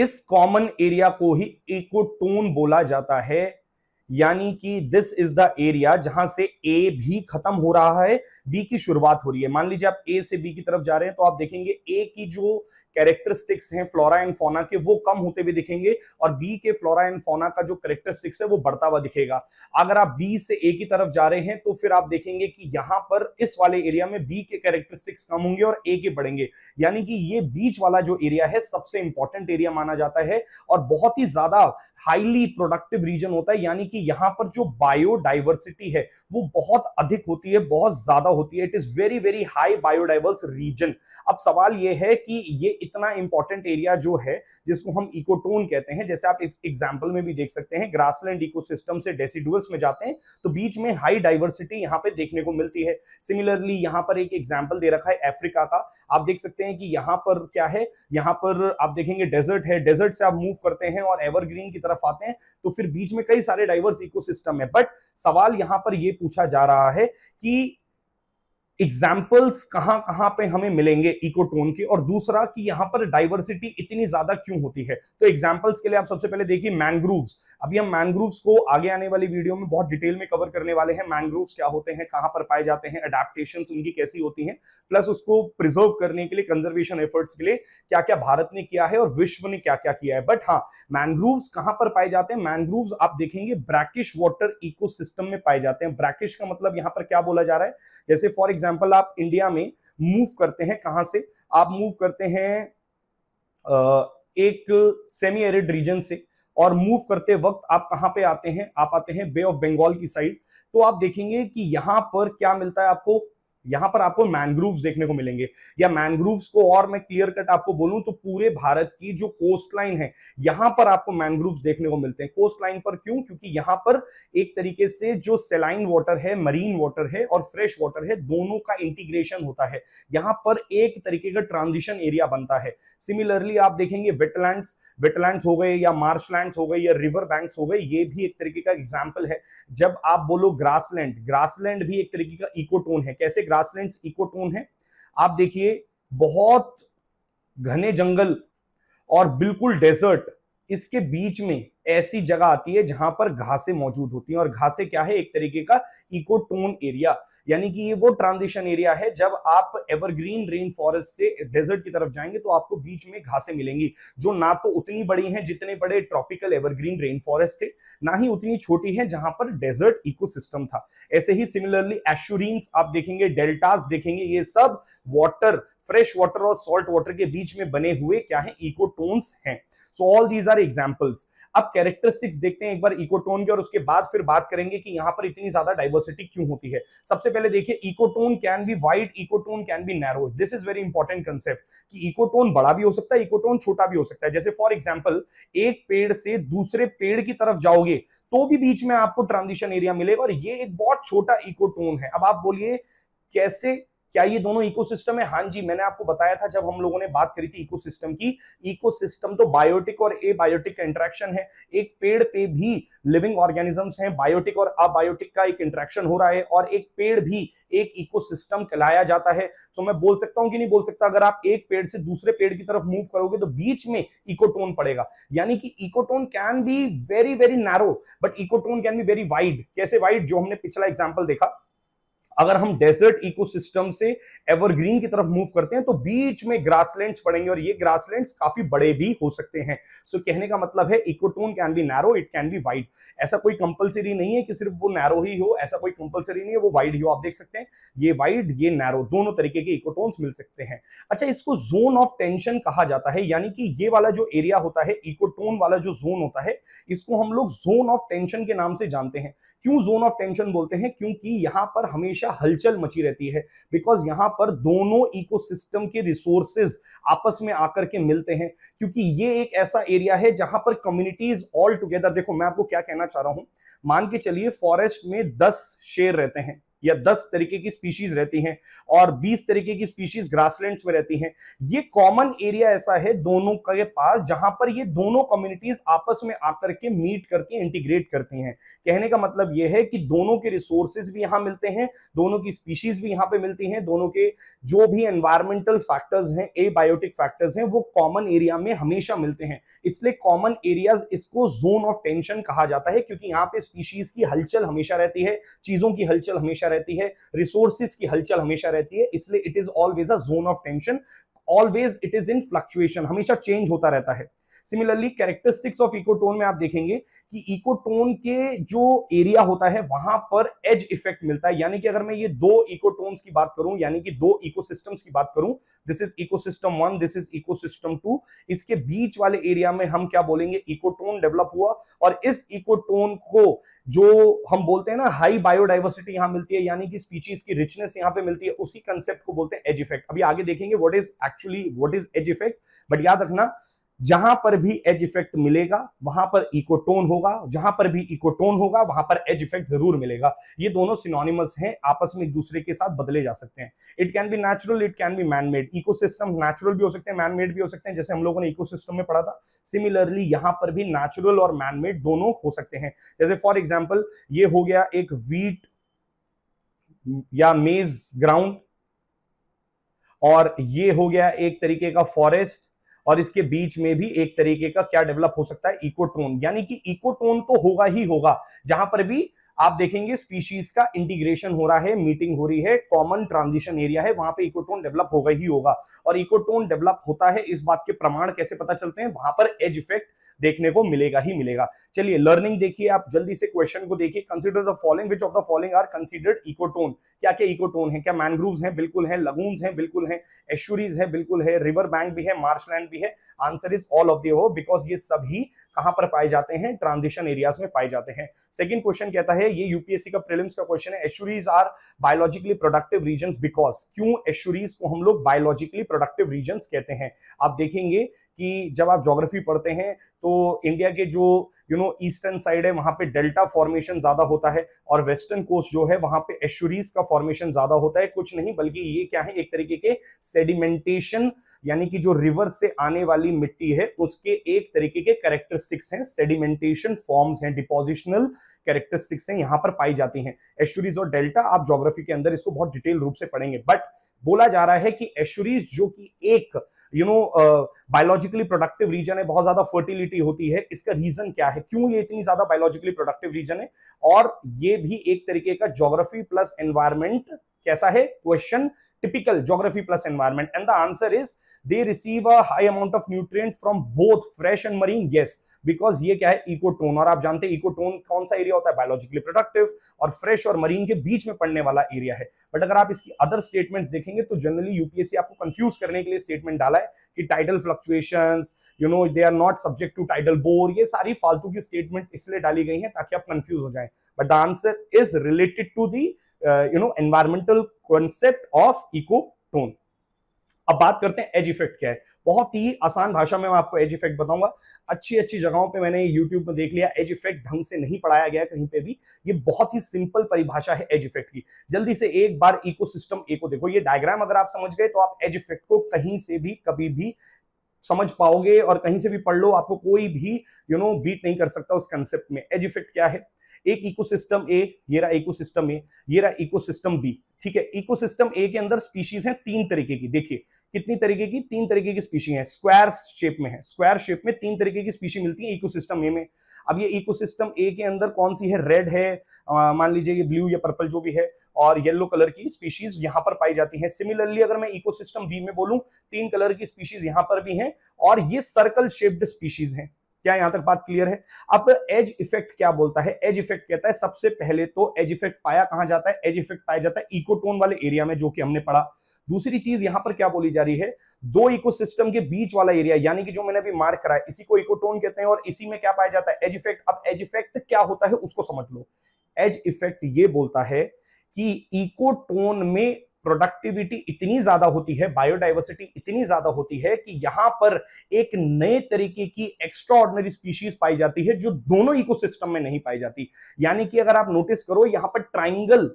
इस कॉमन एरिया को ही इकोटोन बोला जाता है यानी कि दिस इज द एरिया जहां से ए भी खत्म हो रहा है बी की शुरुआत हो रही है मान लीजिए आप ए से बी की तरफ जा रहे हैं तो आप देखेंगे ए की जो कैरेक्टरिस्टिक्स हैं फ्लोरा एंड फोना के वो कम होते हुए दिखेंगे और बी के फ्लोरा एंड फोना का जो कैरेक्टरिस्टिक्स है वो बढ़ता हुआ दिखेगा अगर आप बी से ए की तरफ जा रहे हैं तो फिर आप देखेंगे कि यहां पर इस वाले एरिया में बी के कैरेक्टरिस्टिक्स कम होंगे और ए के बढ़ेंगे यानी कि ये बीच वाला जो एरिया है सबसे इंपॉर्टेंट एरिया माना जाता है और बहुत ही ज्यादा हाईली प्रोडक्टिव रीजन होता है यानी कि कि यहां पर जो बायोडाइवर्सिटी है वो बहुत अधिक होती है बहुत ज्यादा होती है it is very very high biodiverse region अब सवाल ये है कि ये इतना इंपॉर्टेंट एरिया जो है जिसको हम इकोटोन कहते हैं जैसे आप इस एग्जाम्पल में भी देख सकते हैं ग्रासलैंड इकोसिस्टम से डेसिडुअस में जाते हैं तो बीच में हाई डाइवर्सिटी यहाँ पे देखने को मिलती है सिमिलरली यहाँ पर एक एग्जाम्पल दे रखा है अफ्रीका का आप देख सकते हैं कि यहाँ पर क्या है यहाँ पर आप देखेंगे डेजर्ट है डेजर्ट से आप मूव करते हैं और एवरग्रीन की तरफ आते हैं तो फिर बीच में कई सारे डाइवर्स डाइवर्स इकोसिस्टम है बट सवाल यहां पर यह पूछा जा रहा है कि एग्जाम्पल्स कहां कहां पे हमें मिलेंगे इकोटोन के और दूसरा कि यहां पर डाइवर्सिटी इतनी ज्यादा क्यों होती है तो एग्जाम्पल्स के लिए आप सबसे पहले देखिए मैंग्रोव्स अभी हम मैंग्रोव्स को आगे आने वाली वीडियो में बहुत डिटेल में कवर करने वाले हैं मैंग्रोव्स क्या होते हैं कहां पर पाए जाते हैं अडेप्टेशन उनकी कैसी होती है प्लस उसको प्रिजर्व करने के लिए कंजर्वेशन एफर्ट्स के लिए क्या क्या भारत ने किया है और विश्व ने क्या क्या किया है बट हाँ मैनग्रूव्स कहां पर पाए जाते हैं मैनग्रूव्स आप देखेंगे ब्रैकिश वाटर इको में पाए जाते हैं ब्रैकिश का मतलब यहां पर क्या बोला जा रहा है जैसे फॉर एग्जाम्पल आप इंडिया में मूव करते हैं कहां से आप मूव करते हैं एक सेमी एरिड रीजन से और मूव करते वक्त आप कहां पे आते हैं आप आते हैं बे ऑफ बंगाल की साइड तो आप देखेंगे कि यहां पर क्या मिलता है आपको यहां पर आपको मैनग्रूव्स देखने को मिलेंगे या मैनग्रूव्स को और मैं क्लियर कट आपको बोलूं तो पूरे भारत की जो कोस्ट लाइन है यहां पर आपको मैनग्रूव्स देखने को मिलते हैं कोस्ट लाइन पर क्यों क्योंकि यहां पर एक तरीके से जो सेलाइन वाटर है मरीन वाटर है और फ्रेश वाटर है दोनों का इंटीग्रेशन होता है यहां पर एक तरीके का ट्रांजिशन एरिया बनता है सिमिलरली आप देखेंगे वेटलैंड वेटलैंड हो गए या मार्शलैंड हो गए या रिवर बैंक हो गए ये भी एक तरीके का एग्जाम्पल है जब आप बोलो ग्रासलैंड ग्रासलैंड भी एक तरीके का इकोटोन है कैसे ग्रासलैंड्स इकोटोन है आप देखिए बहुत घने जंगल और बिल्कुल डेजर्ट इसके बीच में ऐसी जगह आती है जहां पर घासें मौजूद होती हैं और घासें क्या है एक तरीके का इकोटोन एरिया यानी कि ये वो ट्रांजिशन एरिया है जब आप एवरग्रीन रेन फॉरेस्ट से डेजर्ट की तरफ जाएंगे तो आपको बीच में घासें मिलेंगी जो ना तो उतनी बड़ी हैं जितने बड़े ट्रॉपिकल एवरग्रीन रेन फॉरेस्ट थे ना ही उतनी छोटी है जहां पर डेजर्ट इको था ऐसे ही सिमिलरली एश्योरिन्स आप देखेंगे डेल्टास देखेंगे ये सब वॉटर फ्रेश वाटर और सॉल्ट वाटर के बीच में बने हुए क्या है इकोटोन्स हैं so all these are examples अब कैरेक्टरिस्टिक्स देखते हैं एक बार इकोटोन के और उसके बाद फिर बात करेंगे कि यहां पर इतनी ज्यादा डाइवर्सिटी क्यों होती है सबसे पहले देखिए ecotone can be wide ecotone can be narrow this is very important concept कि इकोटोन बड़ा भी हो सकता है इकोटोन छोटा भी हो सकता है जैसे फॉर एग्जाम्पल एक पेड़ से दूसरे पेड़ की तरफ जाओगे तो भी बीच में आपको ट्रांजिशन एरिया मिलेगा और ये एक बहुत छोटा इकोटोन है अब आप बोलिए कैसे क्या ये दोनों इकोसिस्टम है हाँ जी मैंने आपको बताया था जब हम लोगों ने बात करी थी इकोसिस्टम की इकोसिस्टम तो बायोटिक और एबायोटिक का इंट्रैक्शन है एक पेड़ पे भी लिविंग ऑर्गेनिजम्स हैं बायोटिक और अबायोटिक का एक इंट्रैक्शन हो रहा है और एक पेड़ भी एक इकोसिस्टम कहलाया जाता है तो मैं बोल सकता हूं कि नहीं बोल सकता अगर आप एक पेड़ से दूसरे पेड़ की तरफ मूव करोगे तो बीच में इकोटोन पड़ेगा यानी कि ecotone can be very very narrow but ecotone can be very wide कैसे वाइड जो हमने पिछला एग्जाम्पल देखा अगर हम डेजर्ट इकोसिस्टम से एवरग्रीन की तरफ मूव करते हैं तो बीच में ग्रासलैंड्स पड़ेंगे और ये ग्रासलैंड्स काफी बड़े भी हो सकते हैं सो so, कहने का मतलब है ecotone can be narrow it can be wide ऐसा कोई कंपलसरी नहीं है कि सिर्फ वो नैरो ही हो ऐसा कोई कंपलसरी नहीं है वो वाइड ही हो आप देख सकते हैं ये वाइड ये नैरो दोनों तरीके के इकोटोन्स मिल सकते हैं अच्छा इसको जोन ऑफ टेंशन कहा जाता है यानी कि ये वाला जो एरिया होता है इकोटोन वाला जो जोन होता है इसको हम लोग जोन ऑफ टेंशन के नाम से जानते हैं क्यों जोन ऑफ टेंशन बोलते हैं क्योंकि यहां पर हमेशा हमेशा हलचल मची रहती है बिकॉज यहां पर दोनों इकोसिस्टम के रिसोर्सेज आपस में आकर के मिलते हैं क्योंकि ये एक ऐसा एरिया है जहां पर कम्युनिटीज ऑल टुगेदर देखो मैं आपको क्या कहना चाह रहा हूं मान के चलिए फॉरेस्ट में दस शेर रहते हैं या 10 तरीके की स्पीशीज रहती हैं और 20 तरीके की स्पीशीज ग्रासलैंड्स में रहती हैं ये कॉमन एरिया ऐसा है दोनों के पास जहां पर ये दोनों कम्युनिटीज आपस में आकर के मीट करके इंटीग्रेट करती हैं कहने का मतलब ये है कि दोनों के रिसोर्सेज भी यहाँ मिलते हैं दोनों की स्पीशीज भी यहाँ पे मिलती हैं दोनों के जो भी एनवायरमेंटल फैक्टर्स हैं बायोटिक फैक्टर्स हैं वो कॉमन एरिया में हमेशा मिलते हैं इसलिए कॉमन एरियाज इसको जोन ऑफ टेंशन कहा जाता है क्योंकि यहाँ पे स्पीशीज की हलचल हमेशा रहती है चीजों की हलचल हमेशा हमेशा रहती है रिसोर्सिस की हलचल हमेशा रहती है इसलिए it is always a zone of tension always it is in fluctuation हमेशा चेंज होता रहता है सिमिलरली कैरेक्टरिस्टिक्स ऑफ इकोटोन में आप देखेंगे कि इकोटोन के जो एरिया होता है वहां पर एज इफेक्ट मिलता है यानी कि अगर मैं ये दो इकोटोन की बात करूं यानी कि दो इकोसिस्टम्स की बात करूं this is ecosystem one this is ecosystem two इसके बीच वाले एरिया में हम क्या बोलेंगे इकोटोन डेवलप हुआ और इस इकोटोन को जो हम बोलते हैं ना हाई बायोडाइवर्सिटी यहां मिलती है यानी कि स्पीचीज की रिचनेस यहां पे मिलती है उसी कंसेप्ट को बोलते हैं एज इफेक्ट अभी आगे देखेंगे what is actually what is edge effect but याद रखना जहां पर भी एज इफेक्ट मिलेगा वहां पर इकोटोन होगा जहां पर भी इकोटोन होगा वहां पर एज इफेक्ट जरूर मिलेगा ये दोनों सिनोनिमस हैं आपस में एक दूसरे के साथ बदले जा सकते हैं it can be natural it can be manmade ecosystem natural भी हो सकते हैं मैनमेड भी हो सकते हैं जैसे हम लोगों ने सिस्टम में पढ़ा था सिमिलरली यहां पर भी नेचुरल और मैनमेड दोनों हो सकते हैं जैसे फॉर एग्जाम्पल ये हो गया एक वीट या मेज ग्राउंड और ये हो गया एक तरीके का फॉरेस्ट और इसके बीच में भी एक तरीके का क्या डेवलप हो सकता है इकोटोन यानी कि इकोटोन तो होगा ही होगा जहां पर भी आप देखेंगे स्पीशीज का इंटीग्रेशन हो रहा है मीटिंग हो रही है कॉमन ट्रांजिशन एरिया है वहां पे इकोटोन डेवलप होगा ही होगा और इकोटोन डेवलप होता है इस बात के प्रमाण कैसे पता चलते हैं वहां पर एज इफेक्ट देखने को मिलेगा ही मिलेगा चलिए लर्निंग देखिए आप जल्दी से क्वेश्चन को देखिए consider the following which of the following are considered ecotone क्या क्या इकोटोन है क्या मैनग्रूव है बिल्कुल है लगून है बिल्कुल है एश्यूरीज है बिल्कुल है रिवर बैंक भी है मार्शलैंड भी है answer is all of because because ये सभी कहां पर पाए जाते हैं ट्रांजिशन एरियाज में पाए जाते हैं सेकेंड क्वेश्चन कहता है है ये यूपीएससी का प्रीलिम्स का क्वेश्चन है estuaries are biologically productive region because क्यों एश्यूरीज को हम लोग बायोलॉजिकली प्रोडक्टिव रीजन कहते हैं आप देखेंगे कि जब आप जोग्राफी पढ़ते हैं तो इंडिया के जो यू नो ईस्टर्न साइड है वहां पे डेल्टा फॉर्मेशन ज्यादा होता है और वेस्टर्न कोस्ट जो है वहां पे एश्यूरीज का फॉर्मेशन ज्यादा होता है कुछ नहीं बल्कि ये क्या है एक तरीके के सेडिमेंटेशन यानी कि जो रिवर से आने वाली मिट्टी है उसके एक तरीके के कैरेक्टरिस्टिक्स हैं सेडिमेंटेशन फॉर्म्स हैं डिपोजिशनल कैरेक्टरिस्टिक्स हैं समस्याएं यहां पर पाई जाती हैं एश्यूरीज और डेल्टा आप जोग्राफी के अंदर इसको बहुत डिटेल रूप से पढ़ेंगे बट बोला जा रहा है कि एश्यूरीज जो कि एक you know biologically productive region है बहुत ज्यादा फर्टिलिटी होती है इसका रीजन क्या है क्यों ये इतनी ज्यादा बायोलॉजिकली प्रोडक्टिव रीजन है और ये भी एक तरीके का जोग्राफी प्लस एनवायरमेंट कैसा है question typical geography plus environment and the answer is they receive a high amount of nutrient from both fresh and marine yes because ये क्या है इकोटोन और आप जानते हैं इकोटोन कौन सा एरिया होता है बायोलॉजिकली प्रोडक्टिव और फ्रेश और मरीन के बीच में पड़ने वाला एरिया है बट अगर आप इसकी अदर स्टेटमेंट्स देखेंगे तो जनरली यूपीएससी आपको कंफ्यूज करने के लिए स्टेटमेंट डाला है कि tidal fluctuation you know they are not subject to tidal bore ये सारी फालतू की स्टेटमेंट इसलिए डाली गई है ताकि आप कंफ्यूज हो जाए but the answer is related to the you know environmental concept of ecotone अब बात करते हैं एज इफेक्ट क्या है बहुत ही आसान भाषा में मैं आपको एज इफेक्ट बताऊंगा अच्छी अच्छी जगहों पे मैंने यूट्यूब में देख लिया एज इफेक्ट ढंग से नहीं पढ़ाया गया कहीं पे भी ये बहुत ही सिंपल परिभाषा है एज इफेक्ट की जल्दी से एक बार इकोसिस्टम ए को देखो ये डायग्राम अगर आप समझ गए तो आप एज इफेक्ट को कहीं से भी कभी भी समझ पाओगे और कहीं से भी पढ़ लो आपको कोई भी यू नो बीट नहीं कर सकता उस कंसेप्ट में एज इफेक्ट क्या है एक इकोसिस्टम ए ये रहा इकोसिस्टम ए ये रहा इकोसिस्टम बी ठीक है इकोसिस्टम ए के अंदर स्पीशीज हैं तीन तरीके की देखिए कितनी तरीके की तीन तरीके की स्पीशी है स्क्वायर शेप में है स्क्वायर शेप में तीन तरीके की स्पीशी मिलती है इकोसिस्टम ए में अब ये इकोसिस्टम ए के अंदर कौन सी है रेड है मान लीजिए ये ब्लू या पर्पल जो भी है और येलो कलर की स्पीशीज यहाँ पर पाई जाती है सिमिलरली अगर मैं इकोसिस्टम बी में बोलूं तीन कलर की स्पीशीज यहाँ पर भी है और ये सर्कल शेप्ड स्पीशीज है क्या यहां तक बात क्लियर है अब एज इफेक्ट क्या बोलता है एज इफेक्ट कहता है सबसे पहले तो एज इफेक्ट पाया कहा जाता है एज इफेक्ट पाया जाता है इकोटोन वाले एरिया में जो कि हमने पढ़ा दूसरी चीज यहां पर क्या बोली जा रही है दो इकोसिस्टम के बीच वाला एरिया यानी कि जो मैंने अभी मार्क करा है इसी को इकोटोन कहते हैं और इसी में क्या पाया जाता है एज इफेक्ट अब एज इफेक्ट क्या होता है उसको समझ लो एज इफेक्ट ये बोलता है कि इकोटोन में प्रोडक्टिविटी इतनी ज्यादा होती है बायोडाइवर्सिटी इतनी ज्यादा होती है कि यहां पर एक नए तरीके की एक्स्ट्रा ऑर्डनरी स्पीशीज पाई जाती है जो दोनों इकोसिस्टम में नहीं पाई जाती यानी कि अगर आप नोटिस करो यहां पर triangle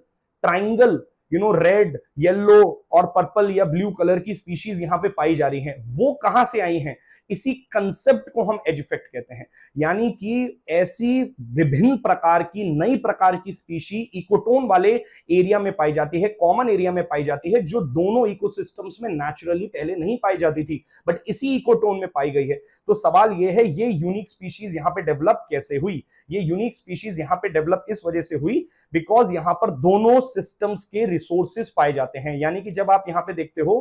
triangle you know red yellow और पर्पल या ब्लू कलर की स्पीशीज यहां पे पाई जा रही हैं वो कहां से आई हैं इसी कंसेप्ट को हम एज इफेक्ट कहते हैं यानी कि ऐसी विभिन्न प्रकार की नई प्रकार की स्पीशी इकोटोन वाले एरिया में पाई जाती है कॉमन एरिया में पाई जाती है जो दोनों इकोसिस्टम्स में नेचुरली पहले नहीं पाई जाती थी बट इसी इकोटोन में पाई गई है तो सवाल यह है ये यूनिक स्पीशीज यहां पे डेवलप कैसे हुई ये यूनिक स्पीशीज यहां पे डेवलप इस वजह से हुई बिकॉज यहां पर दोनों सिस्टम्स के रिसोर्सेज पाए जाते हैं यानी कि जब आप यहां पे देखते हो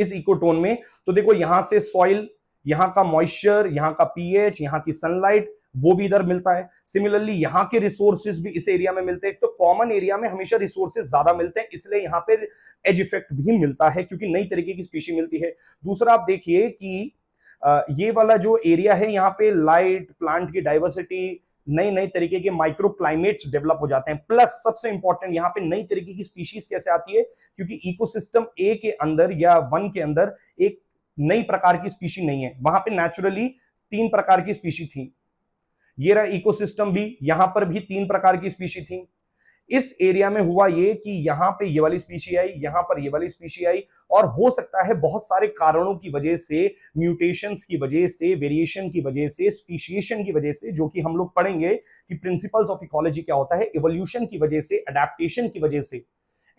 इस इकोटोन में तो देखो यहां से सॉइल यहां का मॉइस्चर यहां का पीएच यहां की सनलाइट वो भी इधर मिलता है सिमिलरली यहां के रिसोर्सेज भी इस एरिया में मिलते हैं तो कॉमन एरिया में हमेशा रिसोर्सेज ज्यादा मिलते हैं इसलिए यहां पे एज इफेक्ट भी मिलता है क्योंकि नई तरीके की स्पीशी मिलती है दूसरा आप देखिए कि ये वाला जो एरिया है यहाँ पे लाइट प्लांट की डाइवर्सिटी नए नए तरीके के माइक्रो क्लाइमेट्स डेवलप हो जाते हैं प्लस सबसे इंपॉर्टेंट यहाँ पे नई तरीके की स्पीशीज कैसे आती है क्योंकि इकोसिस्टम ए के अंदर या वन के अंदर एक नई प्रकार की स्पीशी नहीं है वहां पर नेचुरली तीन प्रकार की स्पीशी थी ये रहा इकोसिस्टम भी यहां पर भी तीन प्रकार की स्पीशी थी इस एरिया में हुआ ये कि यहाँ पे ये वाली स्पीशी आई यहां पर ये वाली स्पीशी आई और हो सकता है बहुत सारे कारणों की वजह से म्यूटेशन की वजह से वेरिएशन की वजह से स्पीशिएशन की वजह से जो कि हम लोग पढ़ेंगे कि प्रिंसिपल्स ऑफ इकोलॉजी क्या होता है इवोल्यूशन की वजह से अडेप्टेशन की वजह से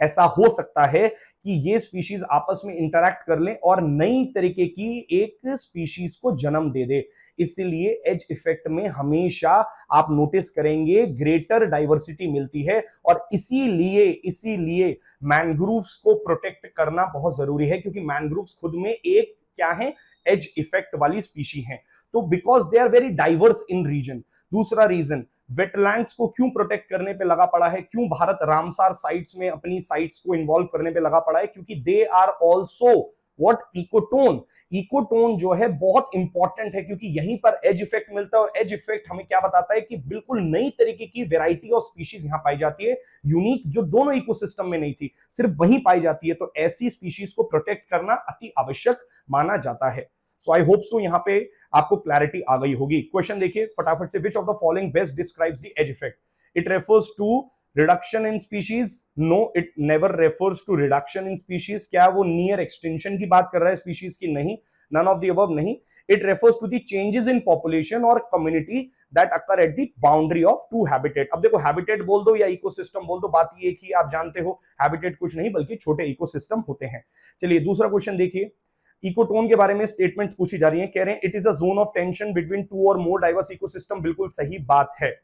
ऐसा हो सकता है कि ये स्पीशीज आपस में इंटरेक्ट कर लें और नई तरीके की एक स्पीशीज को जन्म दे दे इसीलिए एज इफेक्ट में हमेशा आप नोटिस करेंगे ग्रेटर डाइवर्सिटी मिलती है और इसीलिए इसीलिए मैनग्रूव्स को प्रोटेक्ट करना बहुत जरूरी है क्योंकि मैनग्रूव्स खुद में एक क्या है एज इफेक्ट वाली स्पीशी है तो because they are very diverse in region दूसरा रीजन वेटलैंड्स को क्यों प्रोटेक्ट करने पे लगा पड़ा है क्यों भारत रामसार साइट्स में अपनी साइट्स को इन्वॉल्व करने पे लगा पड़ा है क्योंकि they are also what ecotone ecotone जो है बहुत इंपॉर्टेंट है क्योंकि यहीं पर एज इफेक्ट मिलता है और एज इफेक्ट हमें क्या बताता है कि बिल्कुल नई तरीके की वेराइटी ऑफ स्पीशीज यहां पाई जाती है यूनिक जो दोनों इकोसिस्टम में नहीं थी सिर्फ वहीं पाई जाती है तो ऐसी स्पीशीज को प्रोटेक्ट करना अति आवश्यक माना जाता है सो आई होप सो यहाँ पे आपको क्लैरिटी आ गई होगी क्वेश्चन देखिए फटाफट से which of the following best describes the edge effect it refers to reduction in species no it never refers to reduction in species क्या वो नियर एक्सटेंशन की बात कर रहा है स्पीशीज की नहीं नन ऑफ दी अब नहीं it refers to the changes in population और community that occur at the boundary of two habitat अब देखो हैबिटेट बोल दो या इकोसिस्टम बोल दो बात ये ही आप जानते हो हैबिटेट कुछ नहीं बल्कि छोटे इकोसिस्टम होते हैं चलिए दूसरा क्वेश्चन देखिए इकोटोन के बारे में स्टेटमेंट पूछी जा रही है कह रहे हैं it is a zone of tension between two और मोर डाइवर्स इकोसिस्टम बिल्कुल सही बात है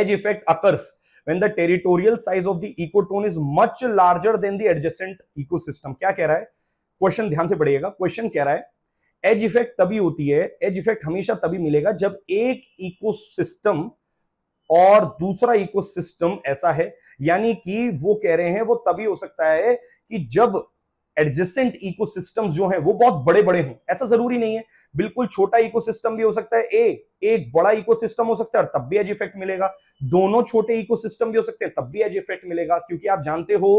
edge effect occurs when the territorial size of the ecotone is much larger than the adjacent ecosystem क्या कह रहा है क्वेश्चन ध्यान से पढ़िएगा क्वेश्चन कह रहा है एज इफेक्ट तभी होती है एज इफेक्ट हमेशा तभी मिलेगा जब एक इकोसिस्टम और दूसरा इकोसिस्टम ऐसा है यानी कि वो कह रहे हैं वो तभी हो सकता है कि जब एडजस्टेंट इकोसिस्टम्स जो हैं वो बहुत बड़े बड़े हों ऐसा जरूरी नहीं है बिल्कुल छोटा इकोसिस्टम भी हो सकता है ए एक बड़ा इकोसिस्टम हो सकता है और तब भी एज इफेक्ट मिलेगा दोनों छोटे इकोसिस्टम भी हो सकते हैं तब भी एज इफेक्ट मिलेगा क्योंकि आप जानते हो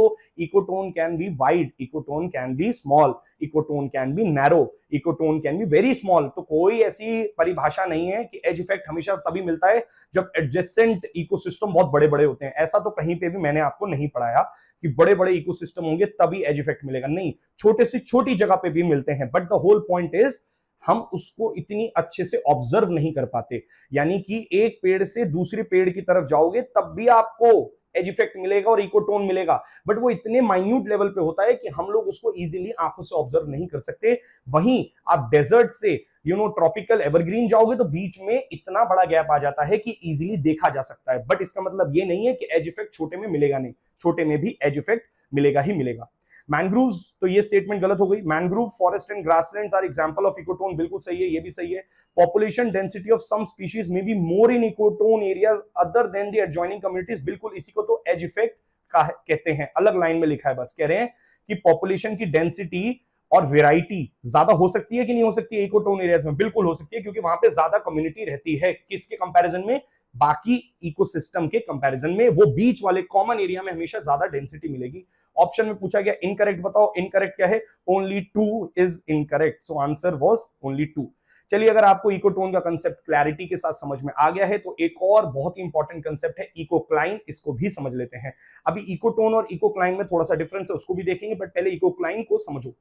ecotone can be wide ecotone can be small ecotone can be narrow ecotone can be very small तो कोई ऐसी परिभाषा नहीं है कि एज इफेक्ट हमेशा तभी मिलता है जब एडजेसेंट इको बहुत बड़े बड़े होते हैं ऐसा तो कहीं पर भी मैंने आपको नहीं पढ़ाया कि बड़े बड़े इको होंगे तभी एज इफेक्ट मिलेगा नहीं छोटे से छोटी जगह पे भी मिलते हैं but the whole point is हम उसको इतनी अच्छे से ऑब्जर्व नहीं कर पाते यानी कि एक पेड़ से दूसरे पेड़ की तरफ जाओगे तब भी आपको एज इफेक्ट मिलेगा और इकोटोन मिलेगा बट वो इतने माइन्यूट लेवल पे होता है कि हम लोग उसको इजीली आंखों से ऑब्जर्व नहीं कर सकते वहीं आप डेजर्ट से यू नो ट्रॉपिकल एवरग्रीन जाओगे तो बीच में इतना बड़ा गैप आ जाता है कि इजीली देखा जा सकता है बट इसका मतलब ये नहीं है कि एज इफेक्ट छोटे में मिलेगा नहीं छोटे में भी एज इफेक्ट मिलेगा ही मिलेगा मैनग्रूव्स तो ये स्टेटमेंट गलत हो गई mangrove forest and grasslands are example of ecotone बिल्कुल सही है ये भी सही है population density of some species may be more in ecotone areas other than the adjoining communities बिल्कुल इसी को तो एज इफेक्ट कहते हैं अलग लाइन में लिखा है बस कह रहे हैं कि पॉपुलेशन की डेंसिटी और वेराइटी ज्यादा हो सकती है कि नहीं हो सकती है इकोटोन एरियाज में बिल्कुल हो सकती है क्योंकि वहां पे ज्यादा कम्युनिटी रहती है किसके कंपैरिजन में बाकी इकोसिस्टम के कंपैरिजन में वो बीच वाले कॉमन एरिया में हमेशा ज्यादा डेंसिटी मिलेगी ऑप्शन में पूछा गया इनकरेक्ट बताओ इनकरेक्ट क्या है only two is incorrect so answer was only two चलिए अगर आपको इकोटोन का कंसेप्ट क्लैरिटी के साथ समझ में आ गया है तो एक और बहुत ही इंपॉर्टेंट कंसेप्ट है इकोक्लाइन इसको भी समझ लेते हैं अभी इकोटोन और इकोक्लाइन में थोड़ा सा डिफरेंस है उसको भी देखेंगे बट पहले इकोक्लाइन को समझो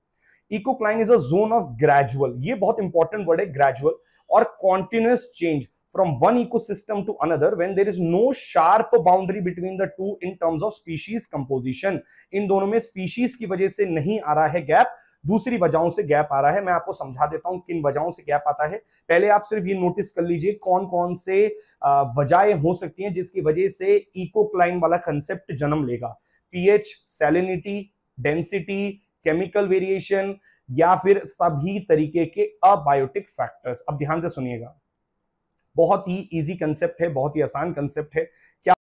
ecocline is a zone of gradual ये बहुत इंपॉर्टेंट वर्ड है ग्रेजुअल और continuous change from one ecosystem to another when there is no sharp boundary between the two in terms of species composition in dono mein species की वजह से नहीं आ रहा है gap दूसरी वजहों से गैप आ रहा है मैं आपको समझा देता हूं किन वजहों से गैप आता है पहले आप सिर्फ ये नोटिस कर लीजिए कौन कौन से वजह हो सकती हैं जिसकी वजह से इको क्लाइन वाला कंसेप्ट जन्म लेगा pH salinity density chemical variation या फिर सभी तरीके के अबायोटिक फैक्टर्स अब ध्यान से सुनिएगा बहुत ही इजी कंसेप्ट है बहुत ही आसान कंसेप्ट है क्या